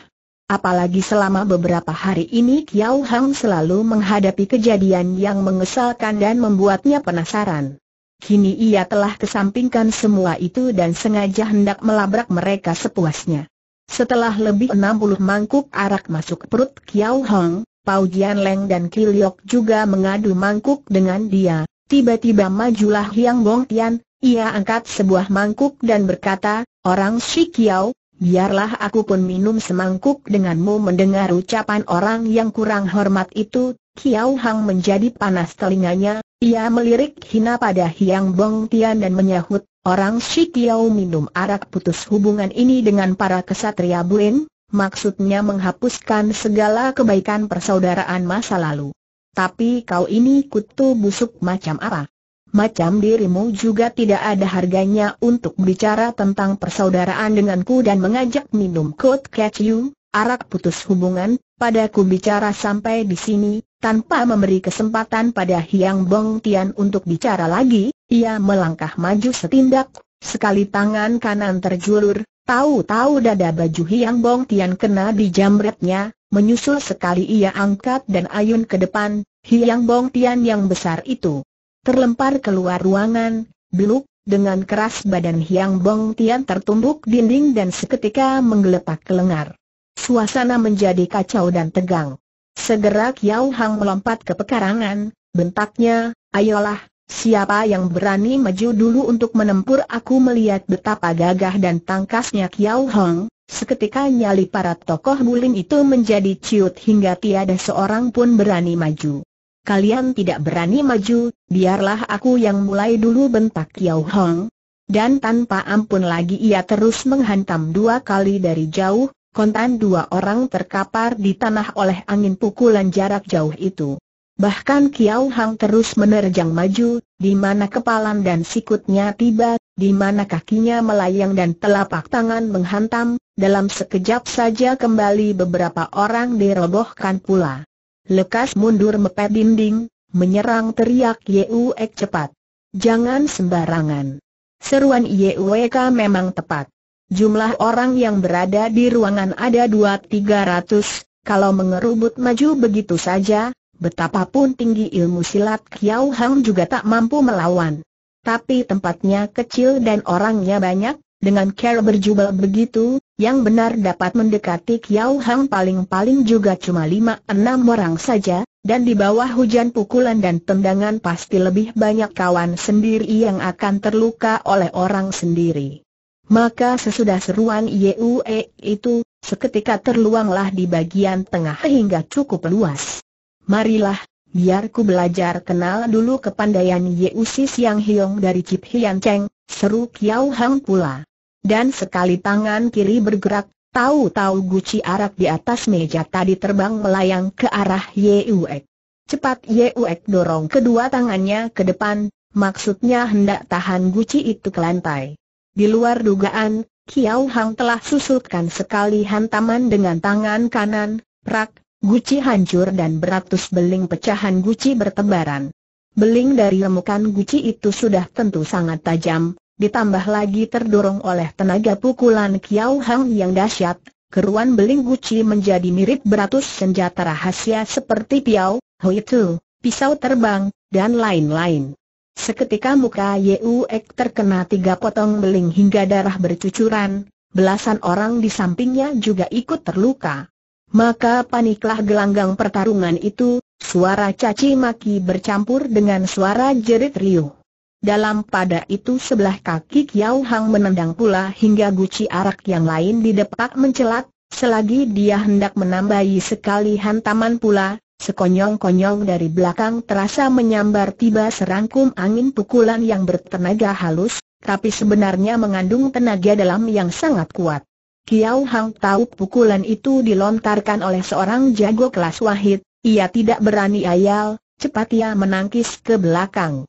Apalagi selama beberapa hari ini Kiao Hang selalu menghadapi kejadian yang mengesalkan dan membuatnya penasaran. Kini ia telah kesampingkan semua itu dan sengaja hendak melabrak mereka sepuasnya. Setelah lebih 60 mangkuk arak masuk perut Kiao Hang, Pau Jian Leng dan Kiliok juga mengadu mangkuk dengan dia, Tiba-tiba majulah Hiang Bong Tian, ia angkat sebuah mangkuk dan berkata, Orang Shikiao, biarlah aku pun minum semangkuk denganmu mendengar ucapan orang yang kurang hormat itu, Kiao Hang menjadi panas telinganya, ia melirik hina pada Hiang Bong Tian dan menyahut, Orang Shikiao minum arak putus hubungan ini dengan para kesatria Buin, maksudnya menghapuskan segala kebaikan persaudaraan masa lalu. Tapi kau ini kutu busuk macam apa? Macam dirimu juga tidak ada harganya untuk bicara tentang persaudaraan denganku dan mengajak minum kot you, arak putus hubungan, padaku bicara sampai di sini, tanpa memberi kesempatan pada Hiang Bong Tian untuk bicara lagi, ia melangkah maju setindak, sekali tangan kanan terjulur, tahu-tahu dada baju Hiang Bong Tian kena di jamretnya, Menyusul sekali ia angkat dan ayun ke depan, hiang bong tian yang besar itu. Terlempar keluar ruangan, beluk, dengan keras badan hiang bong tian tertumbuk dinding dan seketika menggeletak ke lengar. Suasana menjadi kacau dan tegang. Segera Kiao Hang melompat ke pekarangan, bentaknya, ayolah, siapa yang berani maju dulu untuk menempur aku melihat betapa gagah dan tangkasnya Kiao Hang, Seketika nyali para tokoh muling itu menjadi ciut hingga tiada seorang pun berani maju. Kalian tidak berani maju, biarlah aku yang mulai dulu bentak Kiao Hong. Dan tanpa ampun lagi ia terus menghantam dua kali dari jauh, kontan dua orang terkapar di tanah oleh angin pukulan jarak jauh itu. Bahkan Kiao Hang terus menerjang maju, di mana kepalan dan sikutnya tiba, di mana kakinya melayang dan telapak tangan menghantam, dalam sekejap saja kembali beberapa orang dirobohkan pula. Lekas mundur mepet dinding, menyerang teriak Yuek cepat. Jangan sembarangan. Seruan Yuek memang tepat. Jumlah orang yang berada di ruangan ada dua tiga ratus, kalau mengerubut maju begitu saja, betapapun tinggi ilmu silat Kiao Hang juga tak mampu melawan. Tapi tempatnya kecil dan orangnya banyak, dengan Carol berjubel begitu, yang benar dapat mendekati Kiao Hang paling-paling juga cuma lima enam orang saja, dan di bawah hujan pukulan dan tendangan pasti lebih banyak kawan sendiri yang akan terluka oleh orang sendiri. Maka sesudah seruan Yue itu, seketika terluanglah di bagian tengah hingga cukup luas. Marilah, biar ku belajar kenal dulu kepandaian Yue Si Yang Hiong dari Cip Hian Cheng, seru Kiao Hang pula dan sekali tangan kiri bergerak, tahu-tahu guci arak di atas meja tadi terbang melayang ke arah Yuek. Cepat Yuek dorong kedua tangannya ke depan, maksudnya hendak tahan guci itu ke lantai. Di luar dugaan, Kiao Hang telah susulkan sekali hantaman dengan tangan kanan, prak, guci hancur dan beratus beling pecahan guci bertebaran. Beling dari lemukan guci itu sudah tentu sangat tajam, ditambah lagi terdorong oleh tenaga pukulan Kiao Hang yang dahsyat, keruan beling guci menjadi mirip beratus senjata rahasia seperti piau, Tu, pisau terbang, dan lain-lain. Seketika muka Ek terkena tiga potong beling hingga darah bercucuran, belasan orang di sampingnya juga ikut terluka. Maka paniklah gelanggang pertarungan itu, suara caci maki bercampur dengan suara jerit riuh. Dalam pada itu sebelah kaki Kiao Hang menendang pula hingga guci arak yang lain di depak mencelat, selagi dia hendak menambahi sekali hantaman pula, sekonyong-konyong dari belakang terasa menyambar tiba serangkum angin pukulan yang bertenaga halus, tapi sebenarnya mengandung tenaga dalam yang sangat kuat. Kiao Hang tahu pukulan itu dilontarkan oleh seorang jago kelas wahid, ia tidak berani ayal, cepat ia menangkis ke belakang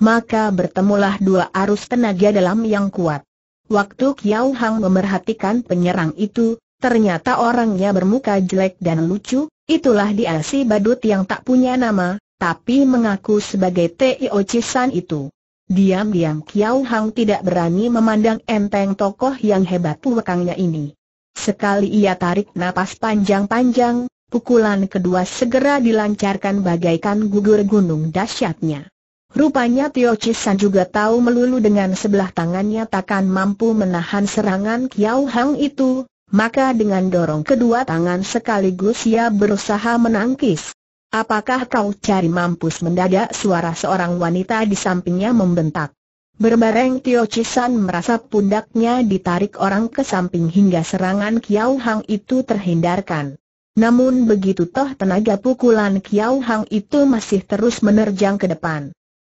maka bertemulah dua arus tenaga dalam yang kuat. Waktu Kiao Hang memerhatikan penyerang itu, ternyata orangnya bermuka jelek dan lucu, itulah dia si badut yang tak punya nama, tapi mengaku sebagai Tio Cisan itu. Diam-diam Kiao Hang tidak berani memandang enteng tokoh yang hebat puwekangnya ini. Sekali ia tarik napas panjang-panjang, pukulan kedua segera dilancarkan bagaikan gugur gunung dahsyatnya. Rupanya Tio Chisan juga tahu melulu dengan sebelah tangannya takkan mampu menahan serangan Kiao Hang itu, maka dengan dorong kedua tangan sekaligus ia berusaha menangkis. Apakah kau cari mampus mendadak suara seorang wanita di sampingnya membentak. Berbareng Tio Chisan merasa pundaknya ditarik orang ke samping hingga serangan Kiao Hang itu terhindarkan. Namun begitu toh tenaga pukulan Kiao Hang itu masih terus menerjang ke depan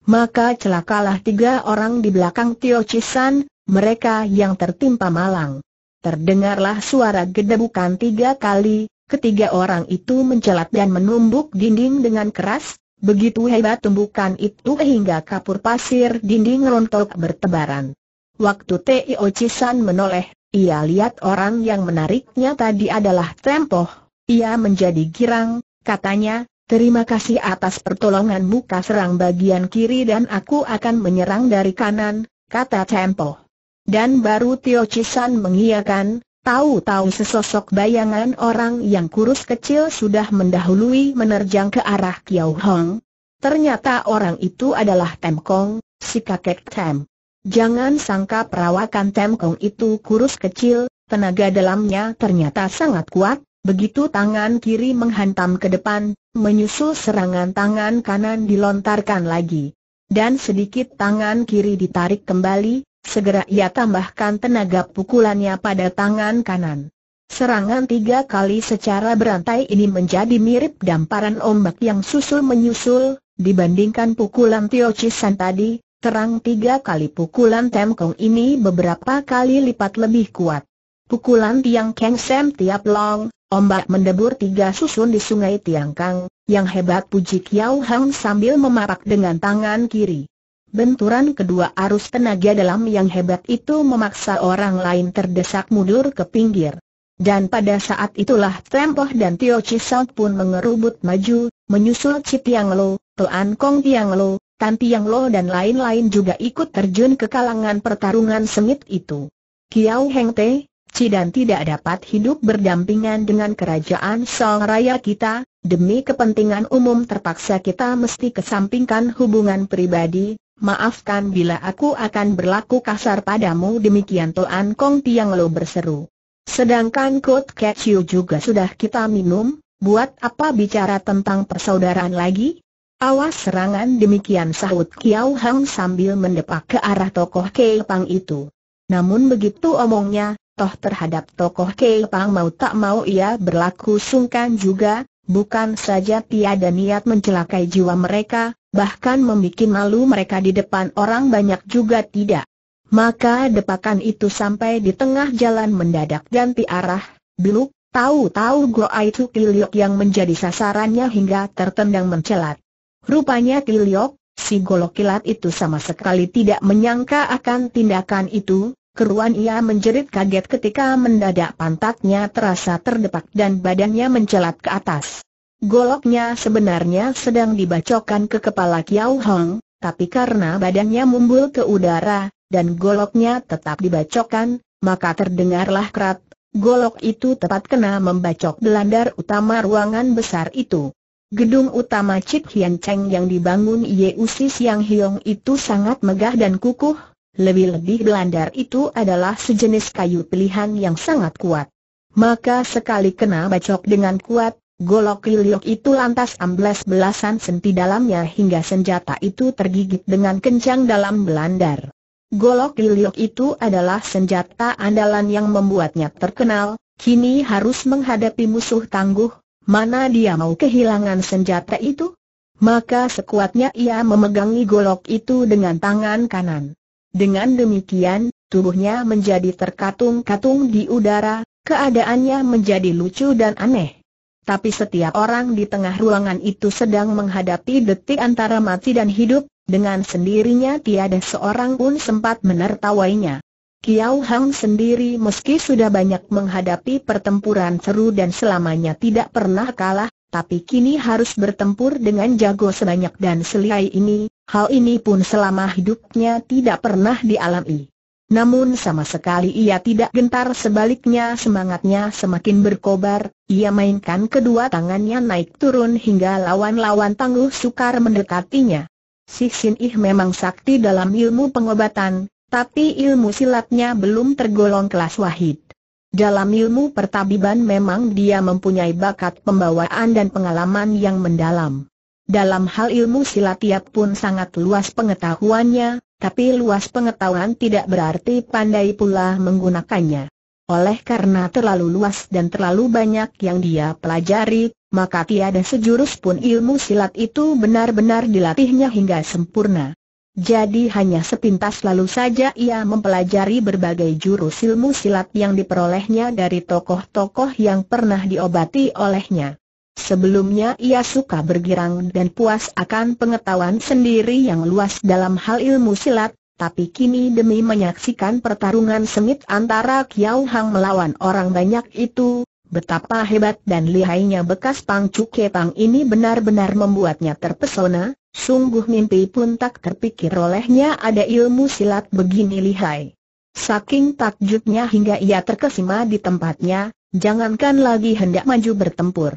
maka celakalah tiga orang di belakang Tio Chisan, mereka yang tertimpa malang. Terdengarlah suara gedebukan tiga kali, ketiga orang itu mencelat dan menumbuk dinding dengan keras, begitu hebat tumbukan itu hingga kapur pasir dinding rontok bertebaran. Waktu Tio Chisan menoleh, ia lihat orang yang menariknya tadi adalah Tempoh. Ia menjadi girang, katanya, Terima kasih atas pertolonganmu serang bagian kiri dan aku akan menyerang dari kanan, kata Tempo. Dan baru Tio Chisan mengiakan, tahu-tahu sesosok bayangan orang yang kurus kecil sudah mendahului menerjang ke arah Kiao Hong. Ternyata orang itu adalah Temkong, si kakek Tem. Jangan sangka perawakan Temkong itu kurus kecil, tenaga dalamnya ternyata sangat kuat, Begitu tangan kiri menghantam ke depan, menyusul serangan tangan kanan dilontarkan lagi. Dan sedikit tangan kiri ditarik kembali, segera ia tambahkan tenaga pukulannya pada tangan kanan. Serangan tiga kali secara berantai ini menjadi mirip damparan ombak yang susul-menyusul, dibandingkan pukulan Tio Chisan tadi, terang tiga kali pukulan Temkong ini beberapa kali lipat lebih kuat. Pukulan Tiang Keng Sam Tiap Long, Ombak mendebur tiga susun di sungai Tiangkang, yang hebat puji Kiao Hang sambil memarak dengan tangan kiri. Benturan kedua arus tenaga dalam yang hebat itu memaksa orang lain terdesak mundur ke pinggir. Dan pada saat itulah Tempoh dan Tio Chisot pun mengerubut maju, menyusul Ci Tiang Lo, Tuan Kong Tiang Lo, Tan Tiang Lo dan lain-lain juga ikut terjun ke kalangan pertarungan sengit itu. Kiao Heng Teh, suci dan tidak dapat hidup berdampingan dengan kerajaan Song Raya kita, demi kepentingan umum terpaksa kita mesti kesampingkan hubungan pribadi, maafkan bila aku akan berlaku kasar padamu demikian Toan Kong Tiang Lo berseru. Sedangkan Kot Kechiu juga sudah kita minum, buat apa bicara tentang persaudaraan lagi? Awas serangan demikian sahut Kiau Hang sambil mendepak ke arah tokoh Kei Pang itu. Namun begitu omongnya, Toh terhadap tokoh Kei mau tak mau ia berlaku sungkan juga, bukan saja tiada niat mencelakai jiwa mereka, bahkan membuat malu mereka di depan orang banyak juga tidak. Maka depakan itu sampai di tengah jalan mendadak ganti arah, beluk, tahu-tahu Goai itu Kiliok yang menjadi sasarannya hingga tertendang mencelat. Rupanya Kiliok, si golok kilat itu sama sekali tidak menyangka akan tindakan itu, Keruan ia menjerit kaget ketika mendadak pantatnya terasa terdepak dan badannya mencelat ke atas. Goloknya sebenarnya sedang dibacokan ke kepala Kiao Hong, tapi karena badannya mumbul ke udara, dan goloknya tetap dibacokan, maka terdengarlah kerat, golok itu tepat kena membacok belandar utama ruangan besar itu. Gedung utama Cik Hian Cheng yang dibangun Yeusis Yang Hiong itu sangat megah dan kukuh, lebih-lebih belandar itu adalah sejenis kayu pilihan yang sangat kuat. Maka sekali kena bacok dengan kuat, golok liliok itu lantas ambles belasan senti dalamnya hingga senjata itu tergigit dengan kencang dalam belandar. Golok liliok itu adalah senjata andalan yang membuatnya terkenal, kini harus menghadapi musuh tangguh, mana dia mau kehilangan senjata itu? Maka sekuatnya ia memegangi golok itu dengan tangan kanan. Dengan demikian, tubuhnya menjadi terkatung-katung di udara, keadaannya menjadi lucu dan aneh. Tapi setiap orang di tengah ruangan itu sedang menghadapi detik antara mati dan hidup, dengan sendirinya tiada seorang pun sempat menertawainya. Kiao Hang sendiri meski sudah banyak menghadapi pertempuran seru dan selamanya tidak pernah kalah, tapi kini harus bertempur dengan jago sebanyak dan seliai ini, Hal ini pun selama hidupnya tidak pernah dialami. Namun sama sekali ia tidak gentar sebaliknya semangatnya semakin berkobar, ia mainkan kedua tangannya naik turun hingga lawan-lawan tangguh sukar mendekatinya. Si Sin Ih memang sakti dalam ilmu pengobatan, tapi ilmu silatnya belum tergolong kelas wahid. Dalam ilmu pertabiban memang dia mempunyai bakat pembawaan dan pengalaman yang mendalam. Dalam hal ilmu silat ia pun sangat luas pengetahuannya, tapi luas pengetahuan tidak berarti pandai pula menggunakannya. Oleh karena terlalu luas dan terlalu banyak yang dia pelajari, maka tiada sejurus pun ilmu silat itu benar-benar dilatihnya hingga sempurna. Jadi hanya sepintas lalu saja ia mempelajari berbagai jurus ilmu silat yang diperolehnya dari tokoh-tokoh yang pernah diobati olehnya. Sebelumnya ia suka bergirang dan puas akan pengetahuan sendiri yang luas dalam hal ilmu silat, tapi kini demi menyaksikan pertarungan sengit antara Kiao Hang melawan orang banyak itu, betapa hebat dan lihainya bekas Pangcu Kepang ini benar-benar membuatnya terpesona, sungguh mimpi pun tak terpikir olehnya ada ilmu silat begini lihai. Saking takjubnya hingga ia terkesima di tempatnya, jangankan lagi hendak maju bertempur.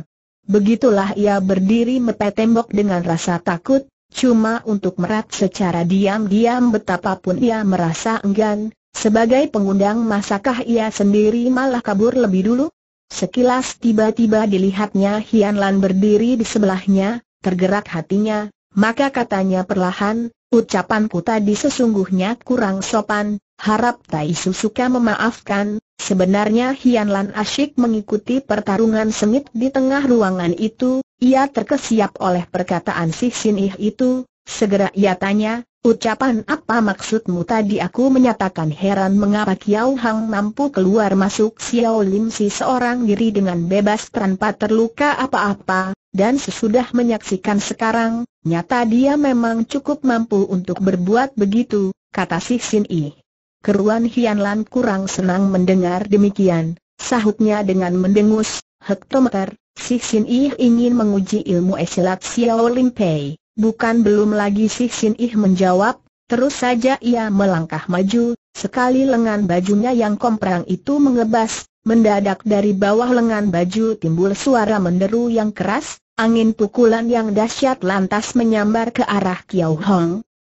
Begitulah ia berdiri mepet tembok dengan rasa takut, cuma untuk merat secara diam-diam betapapun ia merasa enggan, sebagai pengundang masakah ia sendiri malah kabur lebih dulu? Sekilas tiba-tiba dilihatnya Hian Lan berdiri di sebelahnya, tergerak hatinya, maka katanya perlahan, ucapanku tadi sesungguhnya kurang sopan, harap Tai suka memaafkan, Sebenarnya Hian Lan asyik mengikuti pertarungan sengit di tengah ruangan itu, ia terkesiap oleh perkataan si Sin Ih itu, segera ia tanya, ucapan apa maksudmu tadi aku menyatakan heran mengapa Kiao Hang mampu keluar masuk Xiao Lim si seorang diri dengan bebas tanpa terluka apa-apa, dan sesudah menyaksikan sekarang, nyata dia memang cukup mampu untuk berbuat begitu, kata si Sin Ih. Keruan Hianlan kurang senang mendengar demikian, sahutnya dengan mendengus, hektometer, Si Xin Ih ingin menguji ilmu esilat Xiao Lim Pei. Bukan belum lagi Si Xin Ih menjawab, terus saja ia melangkah maju, sekali lengan bajunya yang komprang itu mengebas, mendadak dari bawah lengan baju timbul suara menderu yang keras, angin pukulan yang dahsyat lantas menyambar ke arah Kiao Hong,